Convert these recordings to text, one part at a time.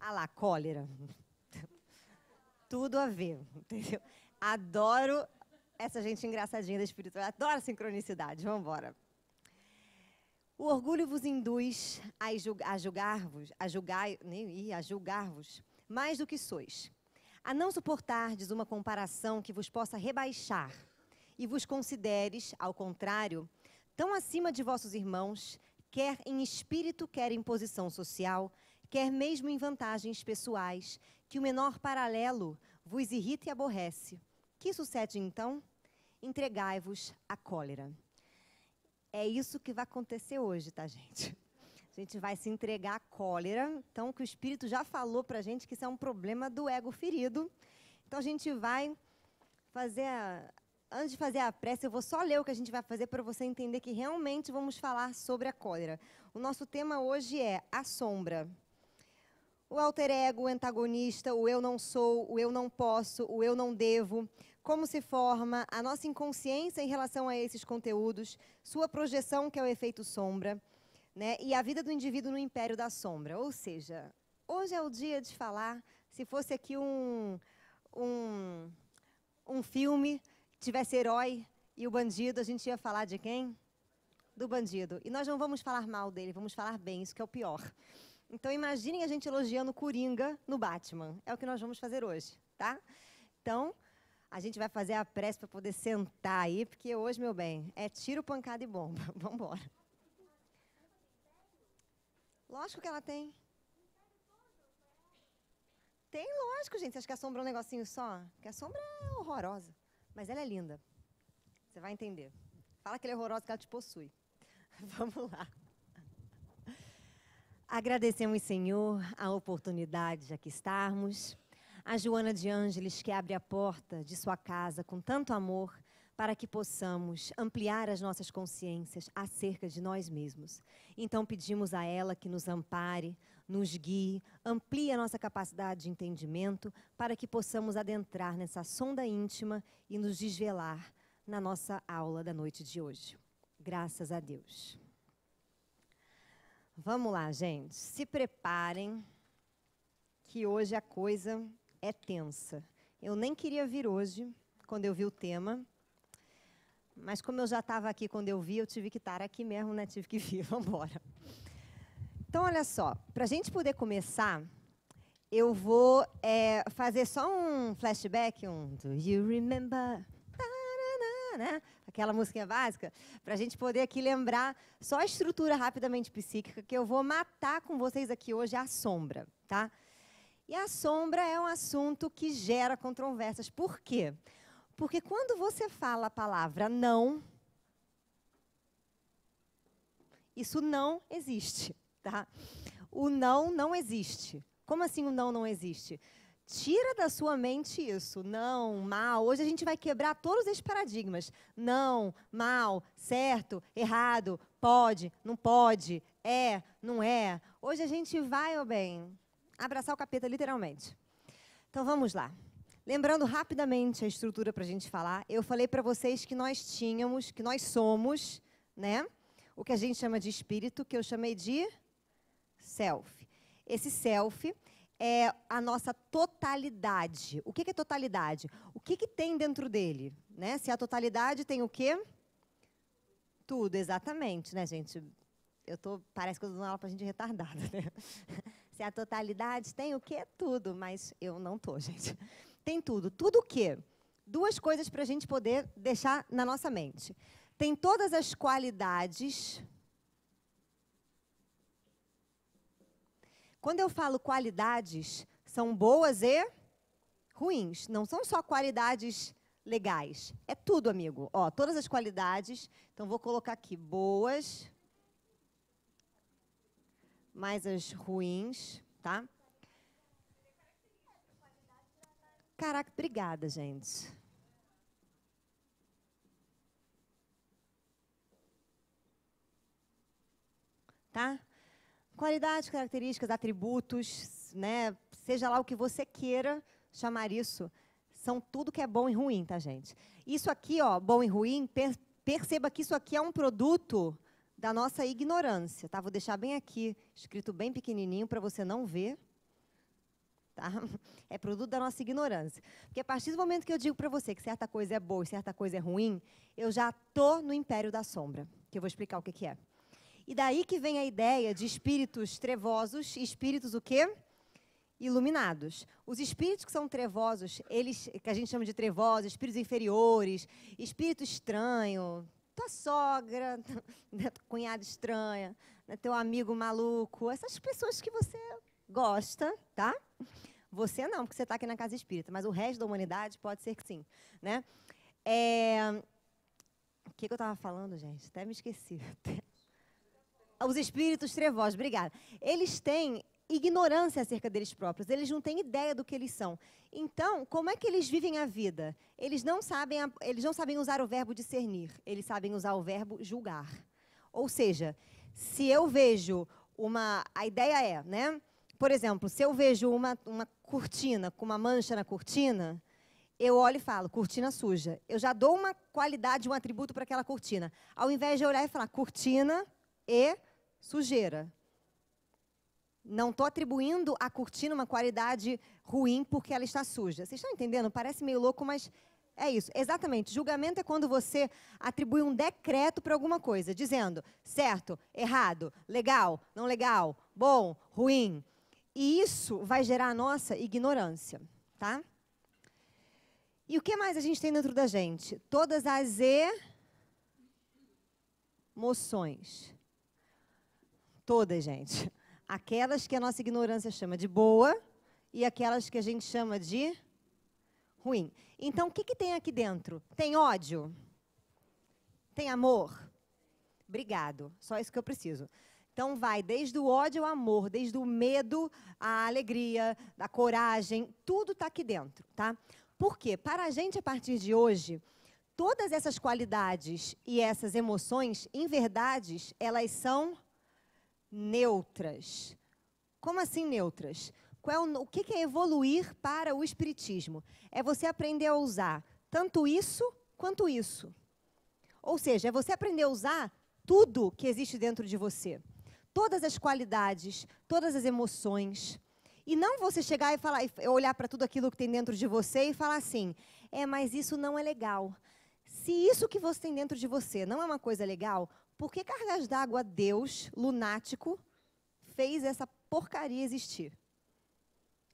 Ah lá, cólera. Tudo a ver, entendeu? Adoro essa gente engraçadinha da espiritualidade. Adoro sincronicidade. Vamos embora. O orgulho vos induz a, julgar-vos, a julgar, e a julgar-vos mais do que sois, a não suportardes uma comparação que vos possa rebaixar, e vos consideres, ao contrário, tão acima de vossos irmãos, quer em espírito, quer em posição social, quer mesmo em vantagens pessoais, que o menor paralelo vos irrita e aborrece. Que sucede então? Entregai-vos à cólera. É isso que vai acontecer hoje, tá, gente? A gente vai se entregar à cólera. Então, que o Espírito já falou para a gente que isso é um problema do ego ferido. Então, a gente vai fazer. A... Antes de fazer a prece, eu vou só ler o que a gente vai fazer para você entender que realmente vamos falar sobre a cólera. O nosso tema hoje é a sombra o alter ego, o antagonista, o eu não sou, o eu não posso, o eu não devo, como se forma a nossa inconsciência em relação a esses conteúdos, sua projeção, que é o efeito sombra, né? e a vida do indivíduo no império da sombra. Ou seja, hoje é o dia de falar, se fosse aqui um, um, um filme, tivesse herói e o bandido, a gente ia falar de quem? Do bandido. E nós não vamos falar mal dele, vamos falar bem, isso que é o pior. Então imaginem a gente elogiando Coringa no Batman. É o que nós vamos fazer hoje, tá? Então, a gente vai fazer a prece para poder sentar aí, porque hoje, meu bem, é tiro, pancada e bomba. Vamos embora. Lógico que ela tem. Tem, lógico, gente. Você acha que a sombra é um negocinho só? Que a sombra é horrorosa. Mas ela é linda. Você vai entender. Fala que ela é horrorosa que ela te possui. Vamos lá. Agradecemos, Senhor, a oportunidade de aqui estarmos. A Joana de Ângeles, que abre a porta de sua casa com tanto amor, para que possamos ampliar as nossas consciências acerca de nós mesmos. Então, pedimos a ela que nos ampare, nos guie, amplie a nossa capacidade de entendimento, para que possamos adentrar nessa sonda íntima e nos desvelar na nossa aula da noite de hoje. Graças a Deus. Vamos lá, gente. Se preparem, que hoje a coisa é tensa. Eu nem queria vir hoje, quando eu vi o tema, mas como eu já estava aqui quando eu vi, eu tive que estar aqui mesmo, né? Tive que vir, vamos embora. Então, olha só, para a gente poder começar, eu vou é, fazer só um flashback, um Do You Remember? Tarana, né? aquela musiquinha básica, para a gente poder aqui lembrar só a estrutura rapidamente psíquica, que eu vou matar com vocês aqui hoje é a sombra, tá? E a sombra é um assunto que gera controvérsias. Por quê? Porque quando você fala a palavra não, isso não existe, tá? O não não existe. Como assim o não não existe? Tira da sua mente isso. Não, mal. Hoje a gente vai quebrar todos esses paradigmas. Não, mal, certo, errado, pode, não pode, é, não é. Hoje a gente vai, meu oh bem, abraçar o capeta literalmente. Então vamos lá. Lembrando rapidamente a estrutura para a gente falar, eu falei para vocês que nós tínhamos, que nós somos, né? O que a gente chama de espírito, que eu chamei de self. Esse self é a nossa totalidade. O que, é totalidade? O que, que tem dentro dele? Né? Se é a totalidade tem o quê? Tudo, exatamente, né, gente? Eu tô, parece que eu dou uma aula pra gente retardada, né? Se é a totalidade tem o quê? Tudo, mas eu não tô, gente. Tem tudo. Tudo o quê? Duas coisas para a gente poder deixar na nossa mente. Tem todas as qualidades Quando eu falo qualidades, são boas e ruins. Não são só qualidades legais. É tudo, amigo. Ó, todas as qualidades. Então, vou colocar aqui boas, mais as ruins, tá? Caraca, obrigada, gente. Tá? Qualidades, características, atributos, né? seja lá o que você queira chamar isso, são tudo que é bom e ruim, tá, gente? Isso aqui, ó, bom e ruim, perceba que isso aqui é um produto da nossa ignorância, tá? Vou deixar bem aqui, escrito bem pequenininho para você não ver. Tá? É produto da nossa ignorância. Porque a partir do momento que eu digo para você que certa coisa é boa e certa coisa é ruim, eu já tô no império da sombra, que eu vou explicar o que, que é. E daí que vem a ideia de espíritos trevosos e espíritos o quê? Iluminados. Os espíritos que são trevosos, eles que a gente chama de trevosos, espíritos inferiores, espírito estranho, tua sogra, né, tua cunhada estranha, né, teu amigo maluco, essas pessoas que você gosta, tá? Você não, porque você está aqui na casa espírita, mas o resto da humanidade pode ser que sim, né? É... O que, que eu estava falando, gente? Até me esqueci. os espíritos trevosos, obrigada. Eles têm ignorância acerca deles próprios, eles não têm ideia do que eles são. Então, como é que eles vivem a vida? Eles não sabem, a, eles não sabem usar o verbo discernir, eles sabem usar o verbo julgar. Ou seja, se eu vejo uma. A ideia é, né? Por exemplo, se eu vejo uma, uma cortina com uma mancha na cortina, eu olho e falo, cortina suja. Eu já dou uma qualidade, um atributo para aquela cortina. Ao invés de olhar e falar cortina e sujeira. Não estou atribuindo à cortina uma qualidade ruim porque ela está suja. Vocês estão entendendo? Parece meio louco, mas é isso. Exatamente. Julgamento é quando você atribui um decreto para alguma coisa, dizendo certo, errado, legal, não legal, bom, ruim. E isso vai gerar a nossa ignorância, tá? E o que mais a gente tem dentro da gente? Todas as emoções. Todas, gente. Aquelas que a nossa ignorância chama de boa e aquelas que a gente chama de ruim. Então, o que, que tem aqui dentro? Tem ódio? Tem amor? Obrigado. Só isso que eu preciso. Então, vai desde o ódio ao amor, desde o medo à alegria, da coragem, tudo está aqui dentro, tá? Por quê? Para a gente, a partir de hoje, todas essas qualidades e essas emoções, em verdade, elas são neutras. Como assim neutras? Qual é o, o que é evoluir para o espiritismo? É você aprender a usar tanto isso quanto isso. Ou seja, é você aprender a usar tudo que existe dentro de você. Todas as qualidades, todas as emoções. E não você chegar e falar, e olhar para tudo aquilo que tem dentro de você e falar assim: é, mas isso não é legal. Se isso que você tem dentro de você não é uma coisa legal, por que cargas d'água Deus, lunático, fez essa porcaria existir?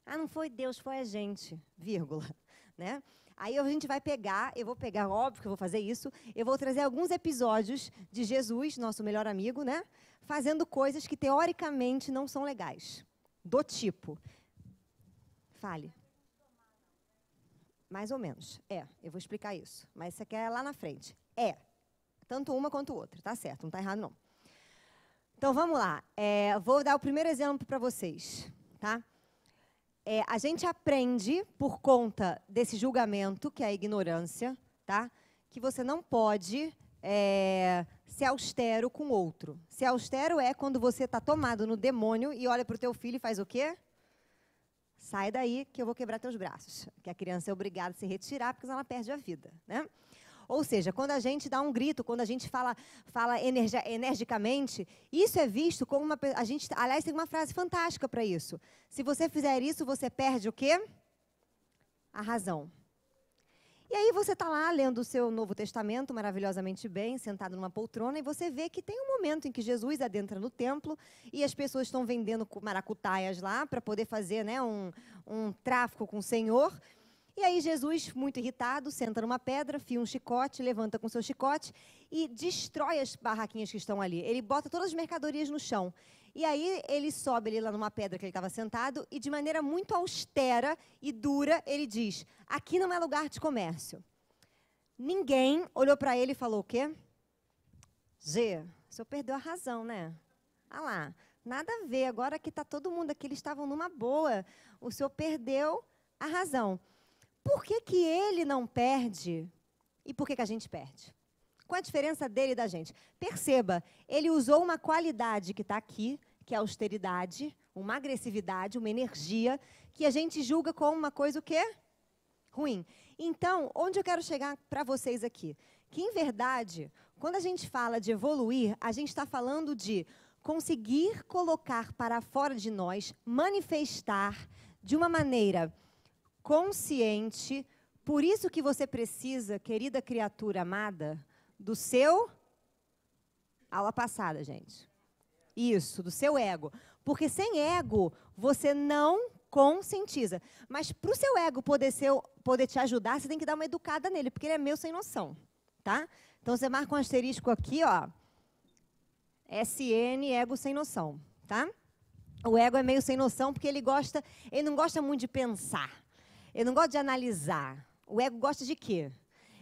Ah, não foi Deus, foi a gente, vírgula, né? Aí a gente vai pegar, eu vou pegar, óbvio que eu vou fazer isso, eu vou trazer alguns episódios de Jesus, nosso melhor amigo, né? Fazendo coisas que teoricamente não são legais. Do tipo. Fale. Mais ou menos. É, eu vou explicar isso. Mas isso aqui é lá na frente. É. Tanto uma quanto outra, tá certo, não tá errado não. Então vamos lá, é, vou dar o primeiro exemplo para vocês, tá? É, a gente aprende por conta desse julgamento, que é a ignorância, tá? Que você não pode é, ser austero com outro. Ser austero é quando você está tomado no demônio e olha para o teu filho e faz o quê? Sai daí que eu vou quebrar teus braços. Que a criança é obrigada a se retirar, porque senão ela perde a vida, né? Ou seja, quando a gente dá um grito, quando a gente fala, fala energi energicamente, isso é visto como uma. A gente, aliás, tem uma frase fantástica para isso. Se você fizer isso, você perde o quê? A razão. E aí você está lá lendo o seu Novo Testamento maravilhosamente bem, sentado numa poltrona, e você vê que tem um momento em que Jesus adentra no templo e as pessoas estão vendendo maracutaias lá para poder fazer né, um, um tráfico com o Senhor. E aí Jesus, muito irritado, senta numa pedra, fia um chicote, levanta com seu chicote e destrói as barraquinhas que estão ali. Ele bota todas as mercadorias no chão. E aí ele sobe ali lá numa pedra que ele estava sentado e de maneira muito austera e dura ele diz: "Aqui não é lugar de comércio". Ninguém olhou para ele e falou o quê? G, o senhor perdeu a razão, né? Ah lá, nada a ver. Agora que está todo mundo aqui, eles estavam numa boa. O senhor perdeu a razão por que, que ele não perde e por que, que a gente perde? Qual a diferença dele e da gente? Perceba, ele usou uma qualidade que está aqui, que é a austeridade, uma agressividade, uma energia, que a gente julga como uma coisa o quê? Ruim. Então, onde eu quero chegar para vocês aqui? Que, em verdade, quando a gente fala de evoluir, a gente está falando de conseguir colocar para fora de nós, manifestar de uma maneira consciente. Por isso que você precisa, querida criatura amada, do seu aula passada, gente. Isso, do seu ego. Porque sem ego, você não conscientiza. Mas para o seu ego poder, ser, poder te ajudar, você tem que dar uma educada nele, porque ele é meu sem noção, tá? Então, você marca um asterisco aqui, ó. SN, ego sem noção, tá? O ego é meio sem noção porque ele gosta, ele não gosta muito de pensar. Eu não gosto de analisar. O ego gosta de quê?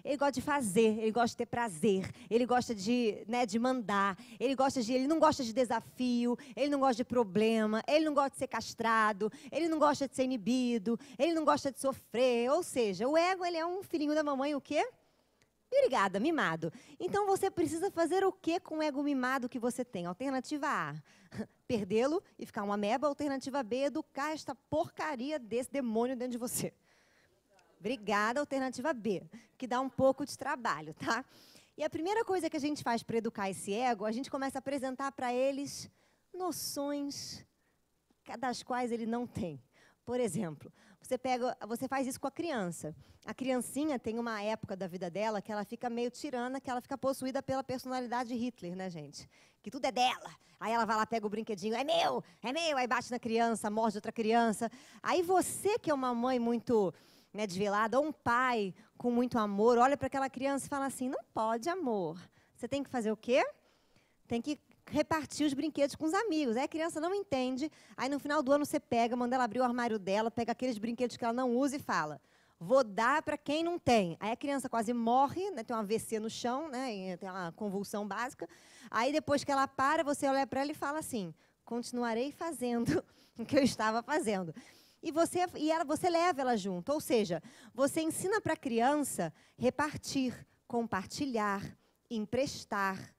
Ele gosta de fazer, ele gosta de ter prazer, ele gosta de, né, de mandar, ele gosta de, ele não gosta de desafio, ele não gosta de problema, ele não gosta de ser castrado, ele não gosta de ser inibido, ele não gosta de sofrer, ou seja, o ego ele é um filhinho da mamãe, o quê? Obrigada, mimado. Então você precisa fazer o que com o ego mimado que você tem? Alternativa A, perdê-lo e ficar uma meba. Alternativa B, educar esta porcaria desse demônio dentro de você. Obrigada, alternativa B, que dá um pouco de trabalho, tá? E a primeira coisa que a gente faz para educar esse ego, a gente começa a apresentar para eles noções das quais ele não tem. Por exemplo, você pega, você faz isso com a criança. A criancinha tem uma época da vida dela que ela fica meio tirana, que ela fica possuída pela personalidade de Hitler, né, gente? Que tudo é dela. Aí ela vai lá, pega o brinquedinho, é meu, é meu, aí bate na criança, morde outra criança. Aí você que é uma mãe muito né, desvelada, ou um pai com muito amor olha para aquela criança e fala assim: não pode, amor. Você tem que fazer o quê? Tem que repartir os brinquedos com os amigos. Aí a criança não entende. Aí no final do ano você pega, manda ela abrir o armário dela, pega aqueles brinquedos que ela não usa e fala: vou dar para quem não tem. Aí a criança quase morre, né, tem uma AVC no chão, né, tem uma convulsão básica. Aí depois que ela para, você olha para ela e fala assim: continuarei fazendo o que eu estava fazendo e você, e ela, você leva ela junto. Ou seja, você ensina para a criança repartir, compartilhar, emprestar.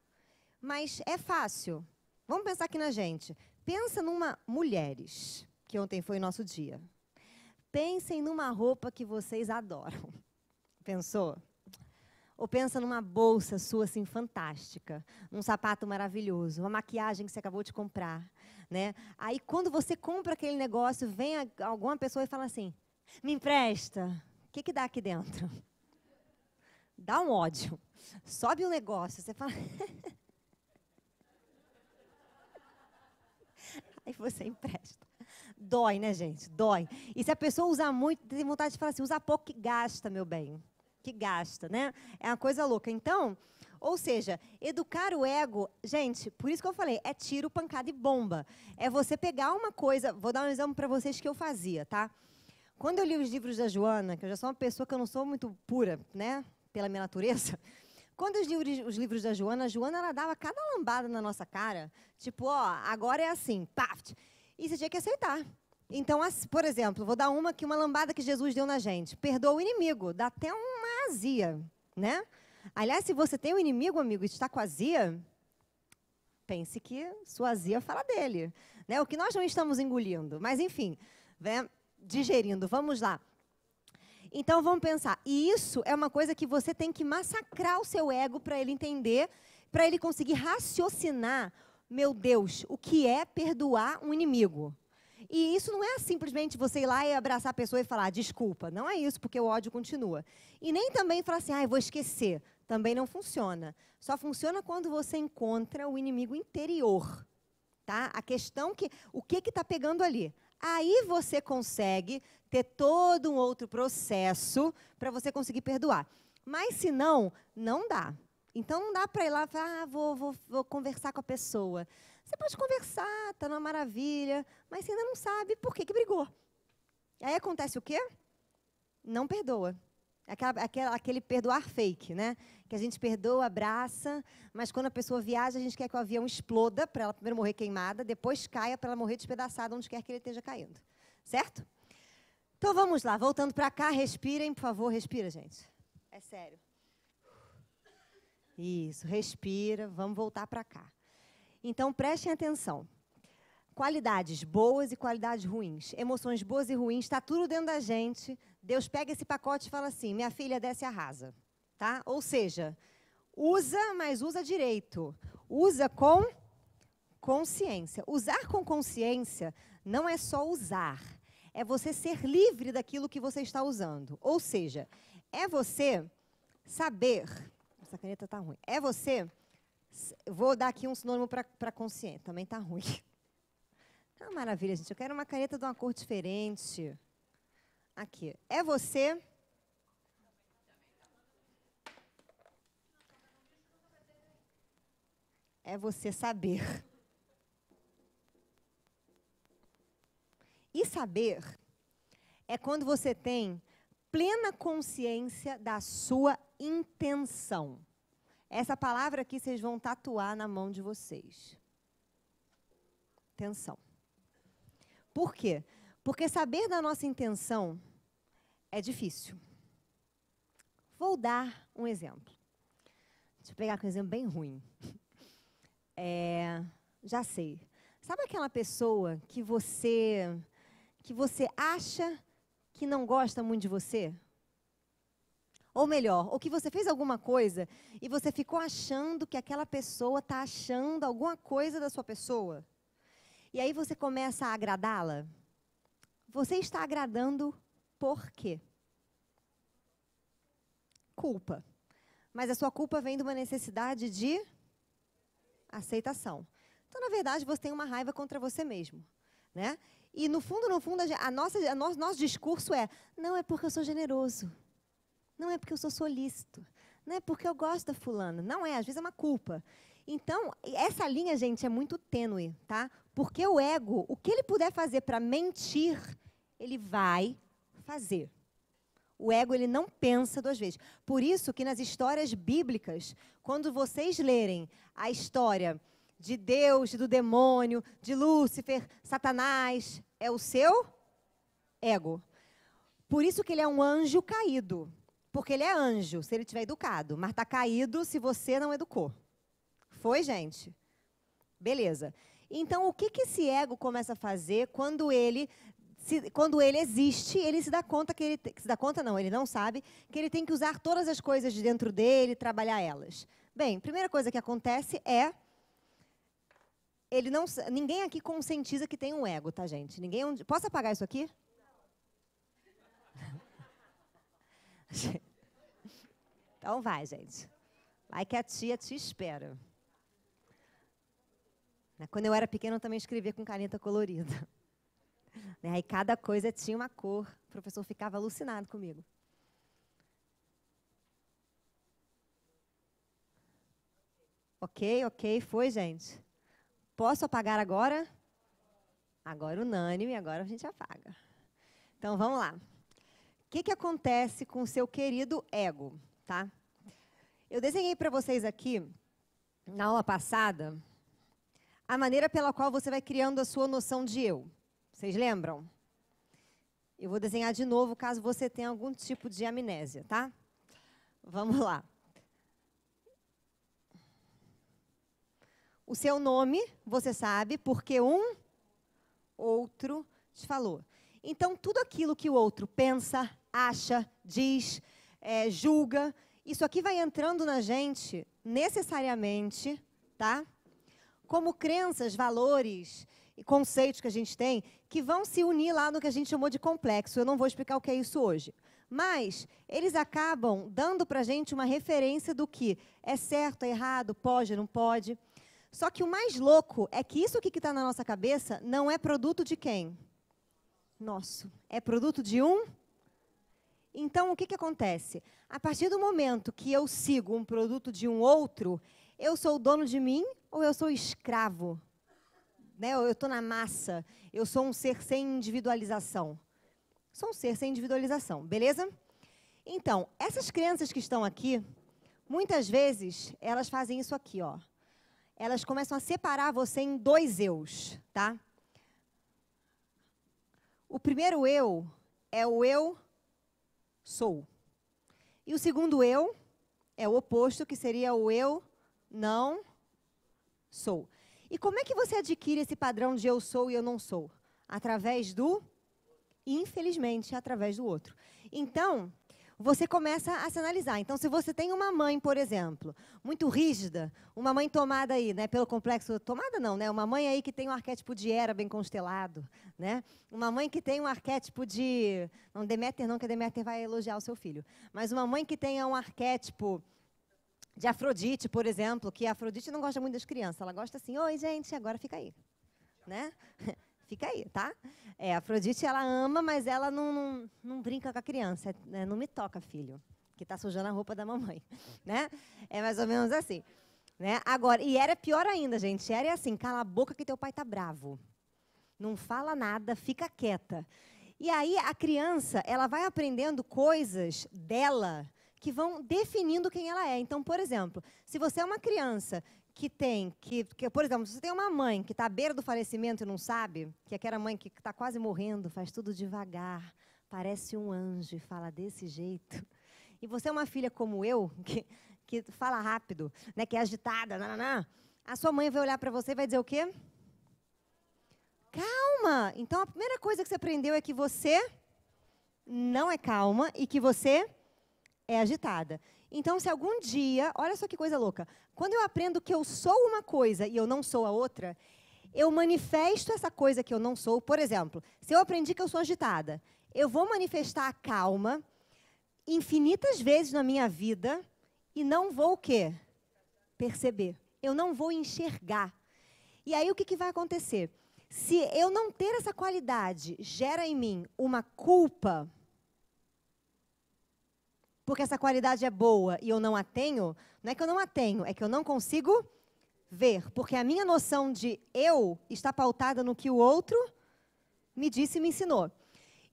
Mas é fácil. Vamos pensar aqui na gente. Pensa numa mulheres, que ontem foi nosso dia. Pensem numa roupa que vocês adoram. Pensou? Ou pensa numa bolsa sua assim fantástica, num sapato maravilhoso, uma maquiagem que você acabou de comprar. Né? Aí quando você compra aquele negócio, vem alguma pessoa e fala assim: "Me empresta". O que que dá aqui dentro? Dá um ódio. Sobe o um negócio, você fala Aí você empresta. Dói, né, gente? Dói. E se a pessoa usar muito, tem vontade de falar assim: usa pouco que gasta, meu bem. Que gasta, né? É uma coisa louca. Então, ou seja, educar o ego, gente, por isso que eu falei, é tiro, pancada e bomba. É você pegar uma coisa, vou dar um exemplo para vocês que eu fazia, tá? Quando eu li os livros da Joana, que eu já sou uma pessoa que eu não sou muito pura, né, pela minha natureza, quando os livros, os livros da Joana, a Joana ela dava cada lambada na nossa cara, tipo, ó, agora é assim, paft. E você tinha que aceitar. Então, por exemplo, vou dar uma que uma lambada que Jesus deu na gente. Perdoa o inimigo, dá até uma azia, né? Aliás, se você tem um inimigo, amigo, e está com azia, pense que sua azia fala dele. Né? O que nós não estamos engolindo. Mas, enfim, né? digerindo. Vamos lá. Então, vamos pensar. E isso é uma coisa que você tem que massacrar o seu ego para ele entender, para ele conseguir raciocinar. Meu Deus, o que é perdoar um inimigo? E isso não é simplesmente você ir lá e abraçar a pessoa e falar desculpa. Não é isso, porque o ódio continua. E nem também falar assim, ah, eu vou esquecer também não funciona. Só funciona quando você encontra o inimigo interior, tá? A questão que o que está pegando ali. Aí você consegue ter todo um outro processo para você conseguir perdoar. Mas se não, não dá. Então não dá para ir lá e falar, ah, vou, vou, vou conversar com a pessoa. Você pode conversar, está numa maravilha, mas você ainda não sabe por que, que brigou. Aí acontece o quê? Não perdoa. Aquela, aquela, aquele perdoar fake, né? Que a gente perdoa, abraça, mas quando a pessoa viaja, a gente quer que o avião exploda para ela primeiro morrer queimada, depois caia para ela morrer despedaçada onde quer que ele esteja caindo. Certo? Então vamos lá, voltando para cá, respirem, por favor, respira, gente. É sério. Isso, respira, vamos voltar para cá. Então prestem atenção. Qualidades boas e qualidades ruins, emoções boas e ruins, está tudo dentro da gente, Deus pega esse pacote e fala assim: minha filha desce e arrasa. Tá? Ou seja, usa, mas usa direito. Usa com consciência. Usar com consciência não é só usar, é você ser livre daquilo que você está usando. Ou seja, é você saber. Essa caneta está ruim. É você. Vou dar aqui um sinônimo para consciência, também está ruim. Ah, maravilha, gente. Eu quero uma caneta de uma cor diferente. Aqui. É você. É você saber. E saber é quando você tem plena consciência da sua intenção. Essa palavra aqui vocês vão tatuar na mão de vocês. Intenção. Por quê? Porque saber da nossa intenção é difícil. Vou dar um exemplo. Deixa eu pegar um exemplo bem ruim. É, já sei. Sabe aquela pessoa que você que você acha que não gosta muito de você? Ou melhor, ou que você fez alguma coisa e você ficou achando que aquela pessoa está achando alguma coisa da sua pessoa? E aí você começa a agradá-la? Você está agradando por quê? Culpa. Mas a sua culpa vem de uma necessidade de aceitação. Então, na verdade, você tem uma raiva contra você mesmo. Né? E no fundo, no fundo, a nossa, a nosso, nosso discurso é: não é porque eu sou generoso, não é porque eu sou solícito, não é porque eu gosto da fulana, não é, às vezes é uma culpa. Então, essa linha, gente, é muito tênue, tá? Porque o ego, o que ele puder fazer para mentir, ele vai fazer. O ego ele não pensa duas vezes. Por isso que nas histórias bíblicas, quando vocês lerem a história de Deus, do demônio, de Lúcifer, Satanás, é o seu ego. Por isso que ele é um anjo caído, porque ele é anjo, se ele tiver educado, mas está caído se você não educou. Foi, gente? Beleza. Então, o que, que esse ego começa a fazer quando ele se, quando ele existe, ele se dá conta que ele se dá conta não, ele não sabe que ele tem que usar todas as coisas de dentro dele, trabalhar elas. Bem, primeira coisa que acontece é ele não ninguém aqui conscientiza que tem um ego, tá gente? Ninguém posso apagar isso aqui? então vai, gente. Vai que a tia te espera. Né? Quando eu era pequena, eu também escrevia com caneta colorida. Né? Aí cada coisa tinha uma cor. O professor ficava alucinado comigo. Ok, ok, foi, gente. Posso apagar agora? Agora unânime, agora a gente apaga. Então vamos lá. O que, que acontece com o seu querido ego? Tá? Eu desenhei para vocês aqui, na aula passada, a maneira pela qual você vai criando a sua noção de eu. Vocês lembram? Eu vou desenhar de novo caso você tenha algum tipo de amnésia, tá? Vamos lá. O seu nome, você sabe, porque um outro te falou. Então, tudo aquilo que o outro pensa, acha, diz, é, julga, isso aqui vai entrando na gente necessariamente, tá? como crenças, valores e conceitos que a gente tem, que vão se unir lá no que a gente chamou de complexo. Eu não vou explicar o que é isso hoje. Mas eles acabam dando para a gente uma referência do que é certo, é errado, pode, não pode. Só que o mais louco é que isso aqui que está na nossa cabeça não é produto de quem? Nosso. É produto de um? Então, o que, que acontece? A partir do momento que eu sigo um produto de um outro, eu sou o dono de mim ou eu sou escravo, né? ou eu estou na massa, eu sou um ser sem individualização. Sou um ser sem individualização, beleza? Então, essas crianças que estão aqui, muitas vezes elas fazem isso aqui, ó. Elas começam a separar você em dois eus, tá? O primeiro eu é o eu sou. E o segundo eu é o oposto, que seria o eu não sou. E como é que você adquire esse padrão de eu sou e eu não sou? Através do, infelizmente, através do outro. Então, você começa a se analisar. Então, se você tem uma mãe, por exemplo, muito rígida, uma mãe tomada aí, né, pelo complexo tomada não, né, uma mãe aí que tem um arquétipo de era bem constelado, né, uma mãe que tem um arquétipo de não Deméter não, que Deméter vai elogiar o seu filho, mas uma mãe que tenha um arquétipo de Afrodite, por exemplo, que a Afrodite não gosta muito das crianças, ela gosta assim, oi gente, agora fica aí, né? fica aí, tá? É, Afrodite ela ama, mas ela não, não, não brinca com a criança, né? não me toca, filho, que tá sujando a roupa da mamãe, né? É mais ou menos assim, né? Agora, e era pior ainda, gente, era assim, cala a boca que teu pai tá bravo, não fala nada, fica quieta. E aí a criança ela vai aprendendo coisas dela que vão definindo quem ela é. Então, por exemplo, se você é uma criança que tem, que, que por exemplo, se você tem uma mãe que está à beira do falecimento e não sabe, que é aquela mãe que está quase morrendo, faz tudo devagar, parece um anjo e fala desse jeito, e você é uma filha como eu, que, que fala rápido, né, que é agitada, nananã, a sua mãe vai olhar para você e vai dizer o quê? Calma! Então a primeira coisa que você aprendeu é que você não é calma e que você é agitada. Então, se algum dia, olha só que coisa louca, quando eu aprendo que eu sou uma coisa e eu não sou a outra, eu manifesto essa coisa que eu não sou. Por exemplo, se eu aprendi que eu sou agitada, eu vou manifestar a calma infinitas vezes na minha vida e não vou o quê? Perceber. Eu não vou enxergar. E aí o que, que vai acontecer? Se eu não ter essa qualidade gera em mim uma culpa, porque essa qualidade é boa e eu não a tenho, não é que eu não a tenho, é que eu não consigo ver, porque a minha noção de eu está pautada no que o outro me disse e me ensinou.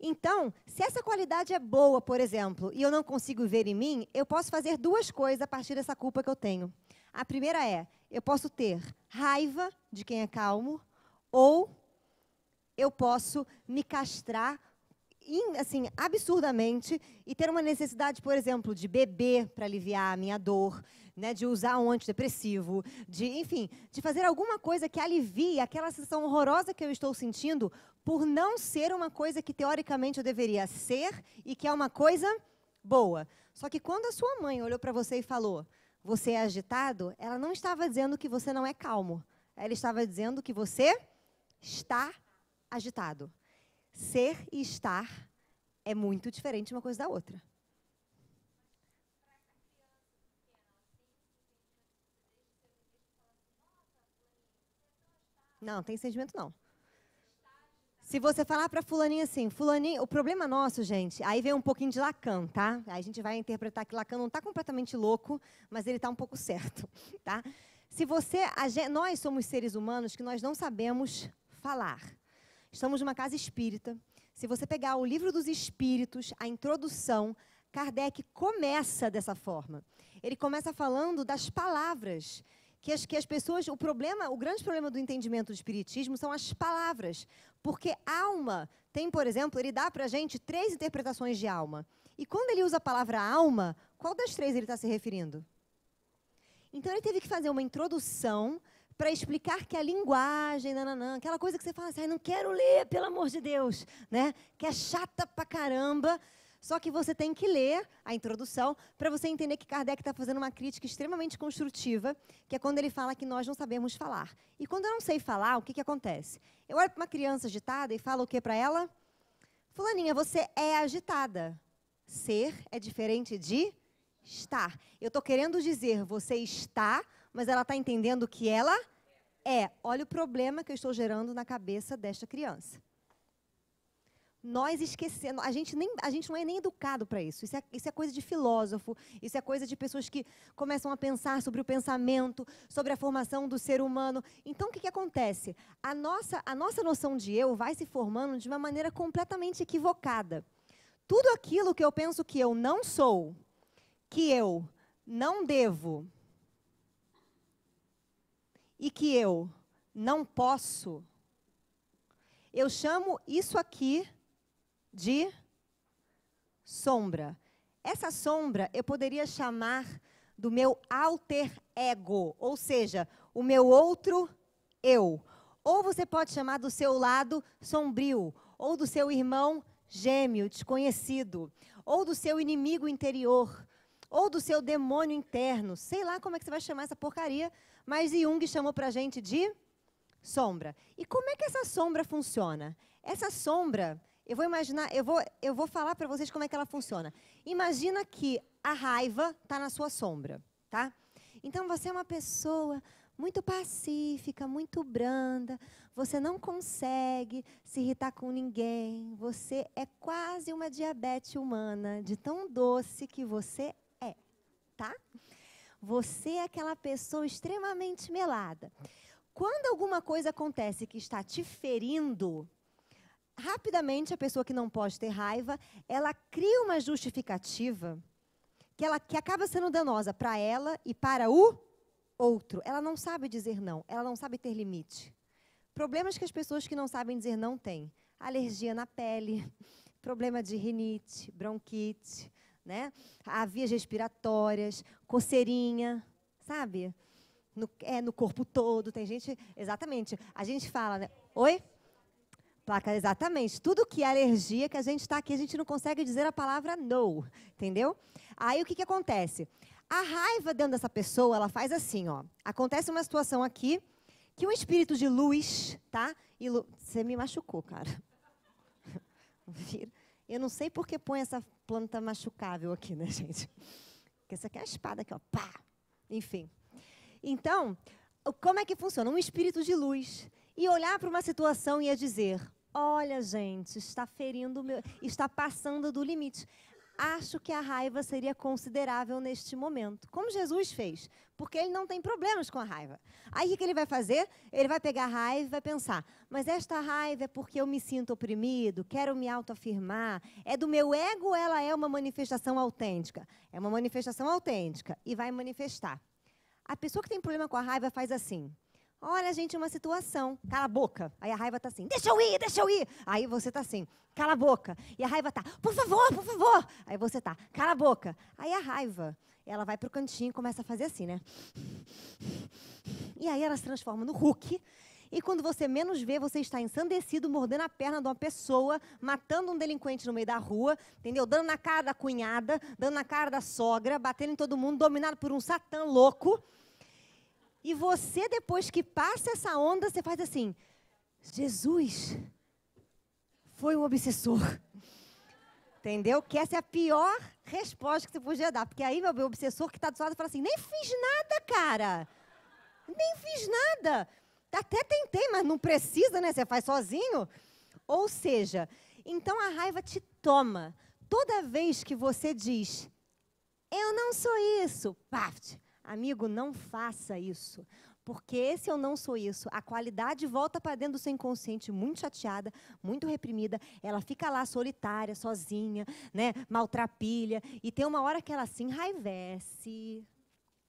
Então, se essa qualidade é boa, por exemplo, e eu não consigo ver em mim, eu posso fazer duas coisas a partir dessa culpa que eu tenho. A primeira é, eu posso ter raiva de quem é calmo, ou eu posso me castrar assim, absurdamente e ter uma necessidade, por exemplo, de beber para aliviar a minha dor, né, de usar um antidepressivo, de, enfim, de fazer alguma coisa que alivie aquela sensação horrorosa que eu estou sentindo por não ser uma coisa que teoricamente eu deveria ser e que é uma coisa boa. Só que quando a sua mãe olhou para você e falou: "Você é agitado", ela não estava dizendo que você não é calmo. Ela estava dizendo que você está agitado. Ser e estar é muito diferente uma coisa da outra. Não, tem sentimento não. Se você falar para fulaninha assim, fulaninha, o problema nosso, gente, aí vem um pouquinho de Lacan, tá? Aí a gente vai interpretar que Lacan não está completamente louco, mas ele está um pouco certo, tá? Se você, gente, nós somos seres humanos que nós não sabemos falar. Estamos numa casa espírita. Se você pegar o livro dos Espíritos, a introdução, Kardec começa dessa forma. Ele começa falando das palavras. Que as, que as pessoas, o problema, o grande problema do entendimento do espiritismo são as palavras, porque alma tem, por exemplo, ele dá para a gente três interpretações de alma. E quando ele usa a palavra alma, qual das três ele está se referindo? Então ele teve que fazer uma introdução para explicar que a linguagem, nananã, aquela coisa que você fala assim, ah, não quero ler, pelo amor de Deus, né? Que é chata pra caramba. Só que você tem que ler a introdução para você entender que Kardec está fazendo uma crítica extremamente construtiva, que é quando ele fala que nós não sabemos falar. E quando eu não sei falar, o que, que acontece? Eu olho para uma criança agitada e falo o que para ela? Fulaninha, você é agitada. Ser é diferente de estar. Eu estou querendo dizer, você está mas ela está entendendo que ela é. Olha o problema que eu estou gerando na cabeça desta criança. Nós esquecemos, a gente, nem, a gente não é nem educado para isso. Isso é, isso é coisa de filósofo, isso é coisa de pessoas que começam a pensar sobre o pensamento, sobre a formação do ser humano. Então, o que, que acontece? A nossa, a nossa noção de eu vai se formando de uma maneira completamente equivocada. Tudo aquilo que eu penso que eu não sou, que eu não devo, e que eu não posso, eu chamo isso aqui de sombra. Essa sombra eu poderia chamar do meu alter ego, ou seja, o meu outro eu. Ou você pode chamar do seu lado sombrio, ou do seu irmão gêmeo, desconhecido, ou do seu inimigo interior, ou do seu demônio interno. Sei lá como é que você vai chamar essa porcaria, mas Jung chamou para a gente de sombra. E como é que essa sombra funciona? Essa sombra, eu vou imaginar, eu vou, eu vou falar para vocês como é que ela funciona. Imagina que a raiva está na sua sombra, tá? Então você é uma pessoa muito pacífica, muito branda, você não consegue se irritar com ninguém, você é quase uma diabetes humana, de tão doce que você é, tá? Você é aquela pessoa extremamente melada. Quando alguma coisa acontece que está te ferindo, rapidamente a pessoa que não pode ter raiva, ela cria uma justificativa que, ela, que acaba sendo danosa para ela e para o outro. Ela não sabe dizer não, ela não sabe ter limite. Problemas que as pessoas que não sabem dizer não têm. Alergia na pele, problema de rinite, bronquite, né? Há vias respiratórias, coceirinha, sabe? No, é no corpo todo, tem gente, exatamente. A gente fala, né? Oi? Placa, exatamente. Tudo que é alergia que a gente está aqui, a gente não consegue dizer a palavra no, entendeu? Aí o que, que acontece? A raiva dentro dessa pessoa, ela faz assim, ó. Acontece uma situação aqui que um espírito de luz, tá? Ilu... Você me machucou, cara. Vira. Eu não sei por que põe essa planta machucável aqui, né, gente? Porque essa aqui é a espada aqui, ó. Pá! Enfim. Então, como é que funciona? Um espírito de luz. E olhar para uma situação e dizer: olha, gente, está ferindo meu. está passando do limite acho que a raiva seria considerável neste momento, como Jesus fez porque ele não tem problemas com a raiva. Aí o que ele vai fazer? Ele vai pegar a raiva e vai pensar: mas esta raiva é porque eu me sinto oprimido, quero me autoafirmar, é do meu ego ou ela é uma manifestação autêntica? É uma manifestação autêntica e vai manifestar. A pessoa que tem problema com a raiva faz assim: Olha, gente, é uma situação. Cala a boca. Aí a raiva tá assim, deixa eu ir, deixa eu ir. Aí você tá assim, cala a boca. E a raiva tá, por favor, por favor. Aí você tá, cala a boca. Aí a raiva, ela vai pro cantinho e começa a fazer assim, né? E aí ela se transforma no Hulk. E quando você menos vê, você está ensandecido, mordendo a perna de uma pessoa, matando um delinquente no meio da rua, entendeu? Dando na cara da cunhada, dando na cara da sogra, batendo em todo mundo, dominado por um satã louco. E você, depois que passa essa onda, você faz assim: Jesus foi um obsessor. Entendeu? Que essa é a pior resposta que você podia dar. Porque aí, meu bem, o obsessor que está do seu lado fala assim: nem fiz nada, cara. Nem fiz nada. Até tentei, mas não precisa, né? Você faz sozinho. Ou seja, então a raiva te toma. Toda vez que você diz, eu não sou isso, parte Amigo, não faça isso. Porque esse eu não sou isso. A qualidade volta para dentro do seu inconsciente, muito chateada, muito reprimida. Ela fica lá solitária, sozinha, né? maltrapilha. E tem uma hora que ela se enraivece.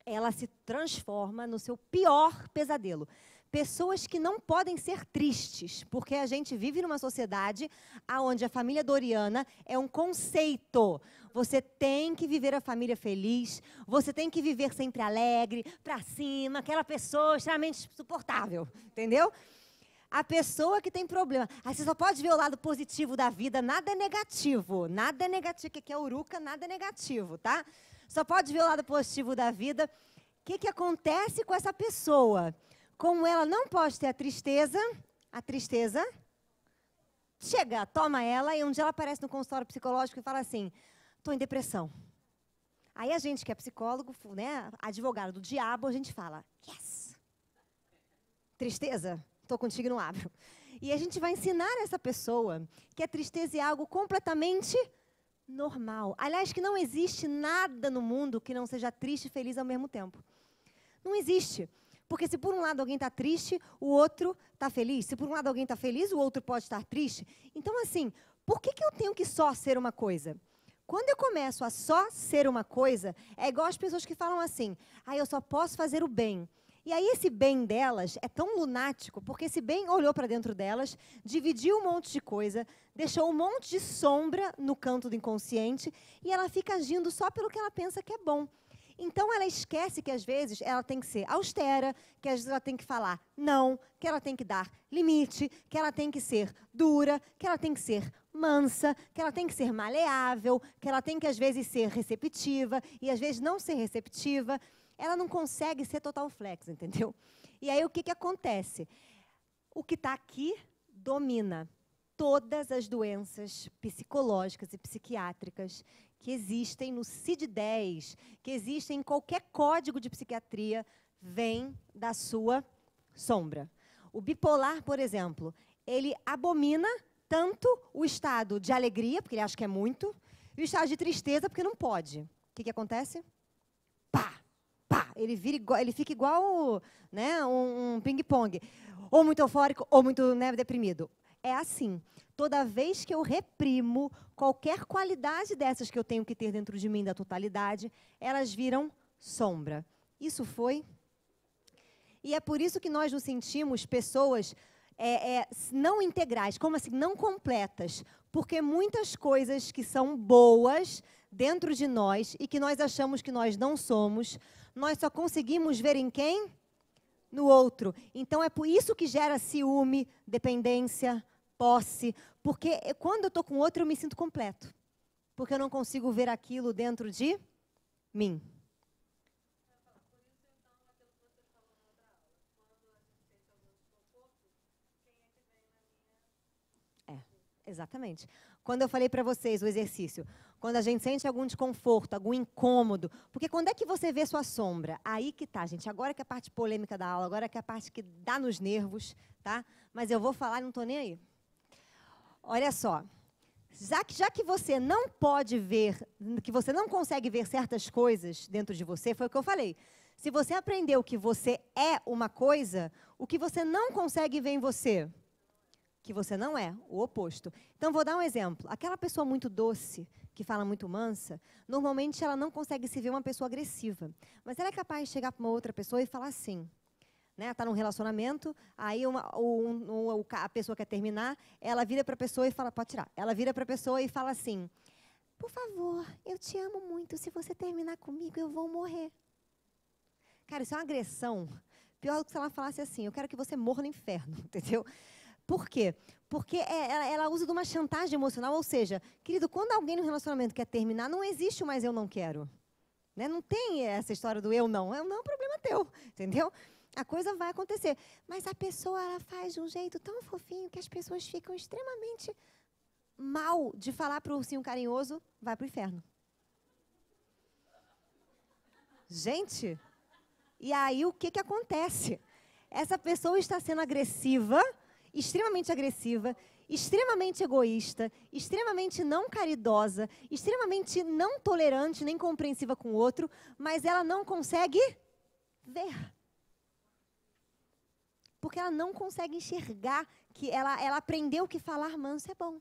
Ela se transforma no seu pior pesadelo pessoas que não podem ser tristes, porque a gente vive numa sociedade onde a família Doriana é um conceito. Você tem que viver a família feliz, você tem que viver sempre alegre, para cima, aquela pessoa extremamente suportável, entendeu? A pessoa que tem problema. Aí você só pode ver o lado positivo da vida, nada é negativo. Nada é negativo, que é uruca, nada é negativo, tá? Só pode ver o lado positivo da vida. O que, que acontece com essa pessoa? Como ela não pode ter a tristeza, a tristeza chega, toma ela e um dia ela aparece no consultório psicológico e fala assim: "Estou em depressão". Aí a gente que é psicólogo, né, advogado do diabo, a gente fala: "Yes". Tristeza, estou contigo não abro. E a gente vai ensinar essa pessoa que a tristeza é algo completamente normal. Aliás, que não existe nada no mundo que não seja triste e feliz ao mesmo tempo. Não existe. Porque se por um lado alguém está triste, o outro está feliz. Se por um lado alguém está feliz, o outro pode estar triste. Então, assim, por que, que eu tenho que só ser uma coisa? Quando eu começo a só ser uma coisa, é igual as pessoas que falam assim: ah, eu só posso fazer o bem. E aí esse bem delas é tão lunático, porque esse bem olhou para dentro delas, dividiu um monte de coisa, deixou um monte de sombra no canto do inconsciente, e ela fica agindo só pelo que ela pensa que é bom. Então ela esquece que às vezes ela tem que ser austera, que às vezes ela tem que falar não, que ela tem que dar limite, que ela tem que ser dura, que ela tem que ser mansa, que ela tem que ser maleável, que ela tem que às vezes ser receptiva e às vezes não ser receptiva. Ela não consegue ser total flex, entendeu? E aí o que, que acontece? O que está aqui domina todas as doenças psicológicas e psiquiátricas que existem no CID-10, que existem em qualquer código de psiquiatria, vem da sua sombra. O bipolar, por exemplo, ele abomina tanto o estado de alegria, porque ele acha que é muito, e o estado de tristeza, porque não pode. O que, que acontece? Pá! Pá! Ele, vira igual, ele fica igual né, um, um ping-pong. Ou muito eufórico, ou muito né, deprimido é assim. Toda vez que eu reprimo qualquer qualidade dessas que eu tenho que ter dentro de mim, da totalidade, elas viram sombra. Isso foi. E é por isso que nós nos sentimos pessoas é, é, não integrais, como assim, não completas, porque muitas coisas que são boas dentro de nós e que nós achamos que nós não somos, nós só conseguimos ver em quem? no outro. Então é por isso que gera ciúme, dependência, posse, porque quando eu estou com outro eu me sinto completo, porque eu não consigo ver aquilo dentro de mim. É, exatamente. Quando eu falei para vocês o exercício, quando a gente sente algum desconforto, algum incômodo, porque quando é que você vê sua sombra? Aí que tá, gente. Agora que é a parte polêmica da aula, agora que é a parte que dá nos nervos, tá? Mas eu vou falar, não estou nem aí. Olha só. Já que, já que você não pode ver, que você não consegue ver certas coisas dentro de você, foi o que eu falei. Se você aprendeu que você é uma coisa, o que você não consegue ver em você? que você não é, o oposto. Então, vou dar um exemplo. Aquela pessoa muito doce, que fala muito mansa, normalmente ela não consegue se ver uma pessoa agressiva. Mas ela é capaz de chegar para uma outra pessoa e falar assim. Né? Tá num relacionamento, aí uma, um, um, a pessoa quer terminar, ela vira para a pessoa e fala, pode tirar. Ela vira para a pessoa e fala assim: "Por favor, eu te amo muito, se você terminar comigo eu vou morrer". Cara, isso é uma agressão. Pior do que se ela falasse assim: "Eu quero que você morra no inferno", entendeu? Por quê? Porque é, ela, ela usa de uma chantagem emocional, ou seja, querido, quando alguém no relacionamento quer terminar, não existe mais eu não quero. Né? Não tem essa história do eu não. Eu é não é um problema teu, entendeu? A coisa vai acontecer. Mas a pessoa ela faz de um jeito tão fofinho que as pessoas ficam extremamente mal de falar para o ursinho carinhoso, vai para o inferno. Gente, e aí o que, que acontece? Essa pessoa está sendo agressiva extremamente agressiva, extremamente egoísta, extremamente não caridosa, extremamente não tolerante nem compreensiva com o outro, mas ela não consegue ver. Porque ela não consegue enxergar que ela, ela aprendeu que falar manso é bom.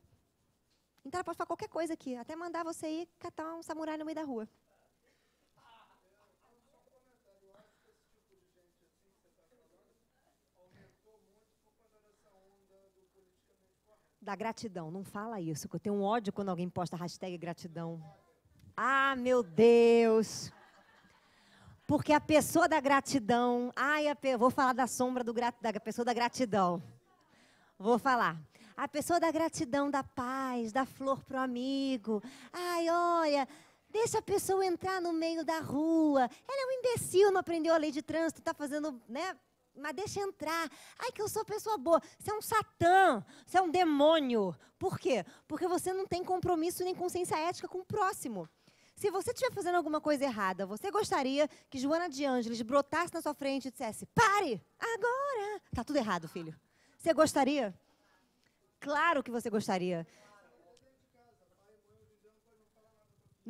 Então ela pode falar qualquer coisa aqui, até mandar você ir catar um samurai no meio da rua. da gratidão. Não fala isso, que eu tenho um ódio quando alguém posta hashtag gratidão. Ah, meu Deus! Porque a pessoa da gratidão. Ai, a vou falar da sombra do da pessoa da gratidão. Vou falar. A pessoa da gratidão, da paz, da flor pro amigo. Ai, olha, deixa a pessoa entrar no meio da rua. Ela é um imbecil, não aprendeu a lei de trânsito, tá fazendo, né? mas deixa entrar. Ai, que eu sou pessoa boa. Você é um satã, você é um demônio. Por quê? Porque você não tem compromisso nem consciência ética com o próximo. Se você estiver fazendo alguma coisa errada, você gostaria que Joana de Ângeles brotasse na sua frente e dissesse: pare, agora. Tá tudo errado, filho. Você gostaria? Claro que você gostaria.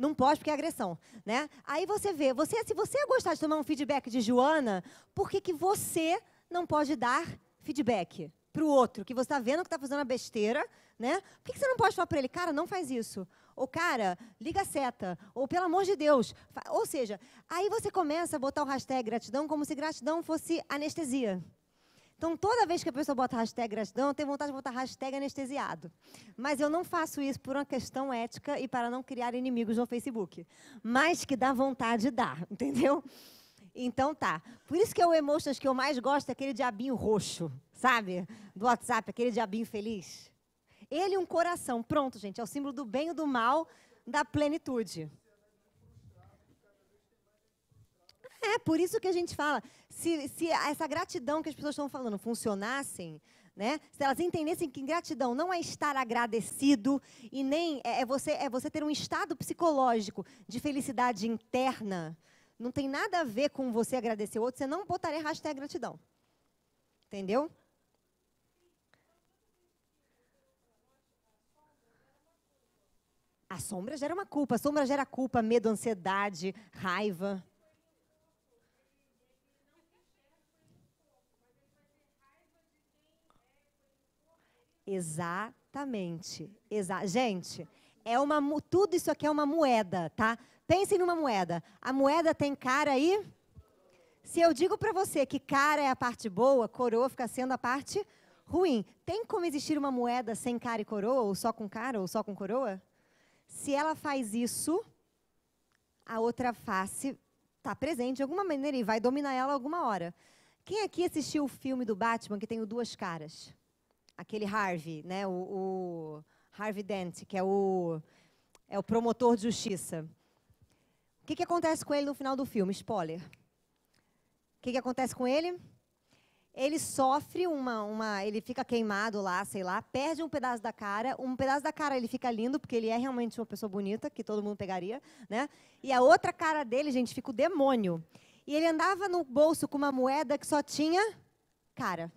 Não pode porque é agressão, né? Aí você vê, você, se você gostar de tomar um feedback de Joana, por que, que você não pode dar feedback para o outro? Que você está vendo que está fazendo uma besteira, né? Por que, que você não pode falar para ele, cara, não faz isso? Ou, cara, liga a seta. Ou, pelo amor de Deus. Ou seja, aí você começa a botar o hashtag gratidão como se gratidão fosse anestesia. Então, toda vez que a pessoa bota hashtag gratidão, eu tenho vontade de botar hashtag anestesiado. Mas eu não faço isso por uma questão ética e para não criar inimigos no Facebook. Mas que dá vontade, dá, entendeu? Então tá. Por isso que é o Emotions que eu mais gosto é aquele diabinho roxo, sabe? Do WhatsApp, aquele diabinho feliz. Ele e um coração. Pronto, gente, é o símbolo do bem e do mal da plenitude. É, por isso que a gente fala, se, se essa gratidão que as pessoas estão falando funcionassem, né? Se elas entendessem que gratidão não é estar agradecido e nem é, é você é você ter um estado psicológico de felicidade interna, não tem nada a ver com você agradecer o outro, você não botaria hashtag gratidão. Entendeu? A sombra gera uma culpa, a sombra gera culpa, medo, ansiedade, raiva. Exatamente. Exa Gente, é uma tudo isso aqui é uma moeda, tá? Pensem numa moeda. A moeda tem cara aí? Se eu digo para você que cara é a parte boa, coroa fica sendo a parte ruim. Tem como existir uma moeda sem cara e coroa, ou só com cara, ou só com coroa? Se ela faz isso, a outra face está presente de alguma maneira e vai dominar ela alguma hora. Quem aqui assistiu o filme do Batman que tem o duas caras? aquele Harvey, né? O, o Harvey Dent, que é o é o promotor de justiça. O que, que acontece com ele no final do filme? Spoiler. O que, que acontece com ele? Ele sofre uma, uma. Ele fica queimado lá, sei lá, perde um pedaço da cara. Um pedaço da cara ele fica lindo, porque ele é realmente uma pessoa bonita, que todo mundo pegaria, né? E a outra cara dele, gente, fica o demônio. E ele andava no bolso com uma moeda que só tinha cara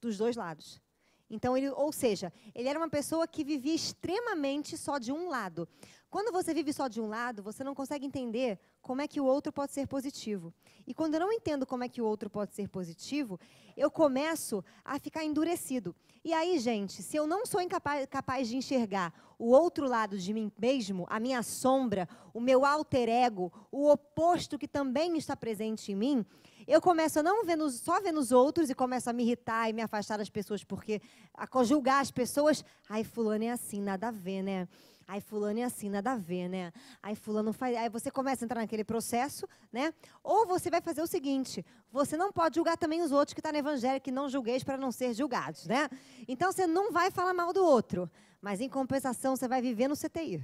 dos dois lados. Então ele, ou seja, ele era uma pessoa que vivia extremamente só de um lado. Quando você vive só de um lado, você não consegue entender como é que o outro pode ser positivo. E quando eu não entendo como é que o outro pode ser positivo, eu começo a ficar endurecido. E aí, gente, se eu não sou incapaz, capaz de enxergar o outro lado de mim mesmo, a minha sombra, o meu alter ego, o oposto que também está presente em mim, eu começo a não ver nos, só ver nos outros e começo a me irritar e me afastar das pessoas, porque a julgar as pessoas, ai, fulano é assim, nada a ver, né? Aí fulano é assim, nada a ver, né? Aí fulano faz. Aí você começa a entrar naquele processo, né? Ou você vai fazer o seguinte: você não pode julgar também os outros que estão tá no evangelho, que não julgueis para não ser julgados, né? Então você não vai falar mal do outro, mas em compensação você vai viver no CTI,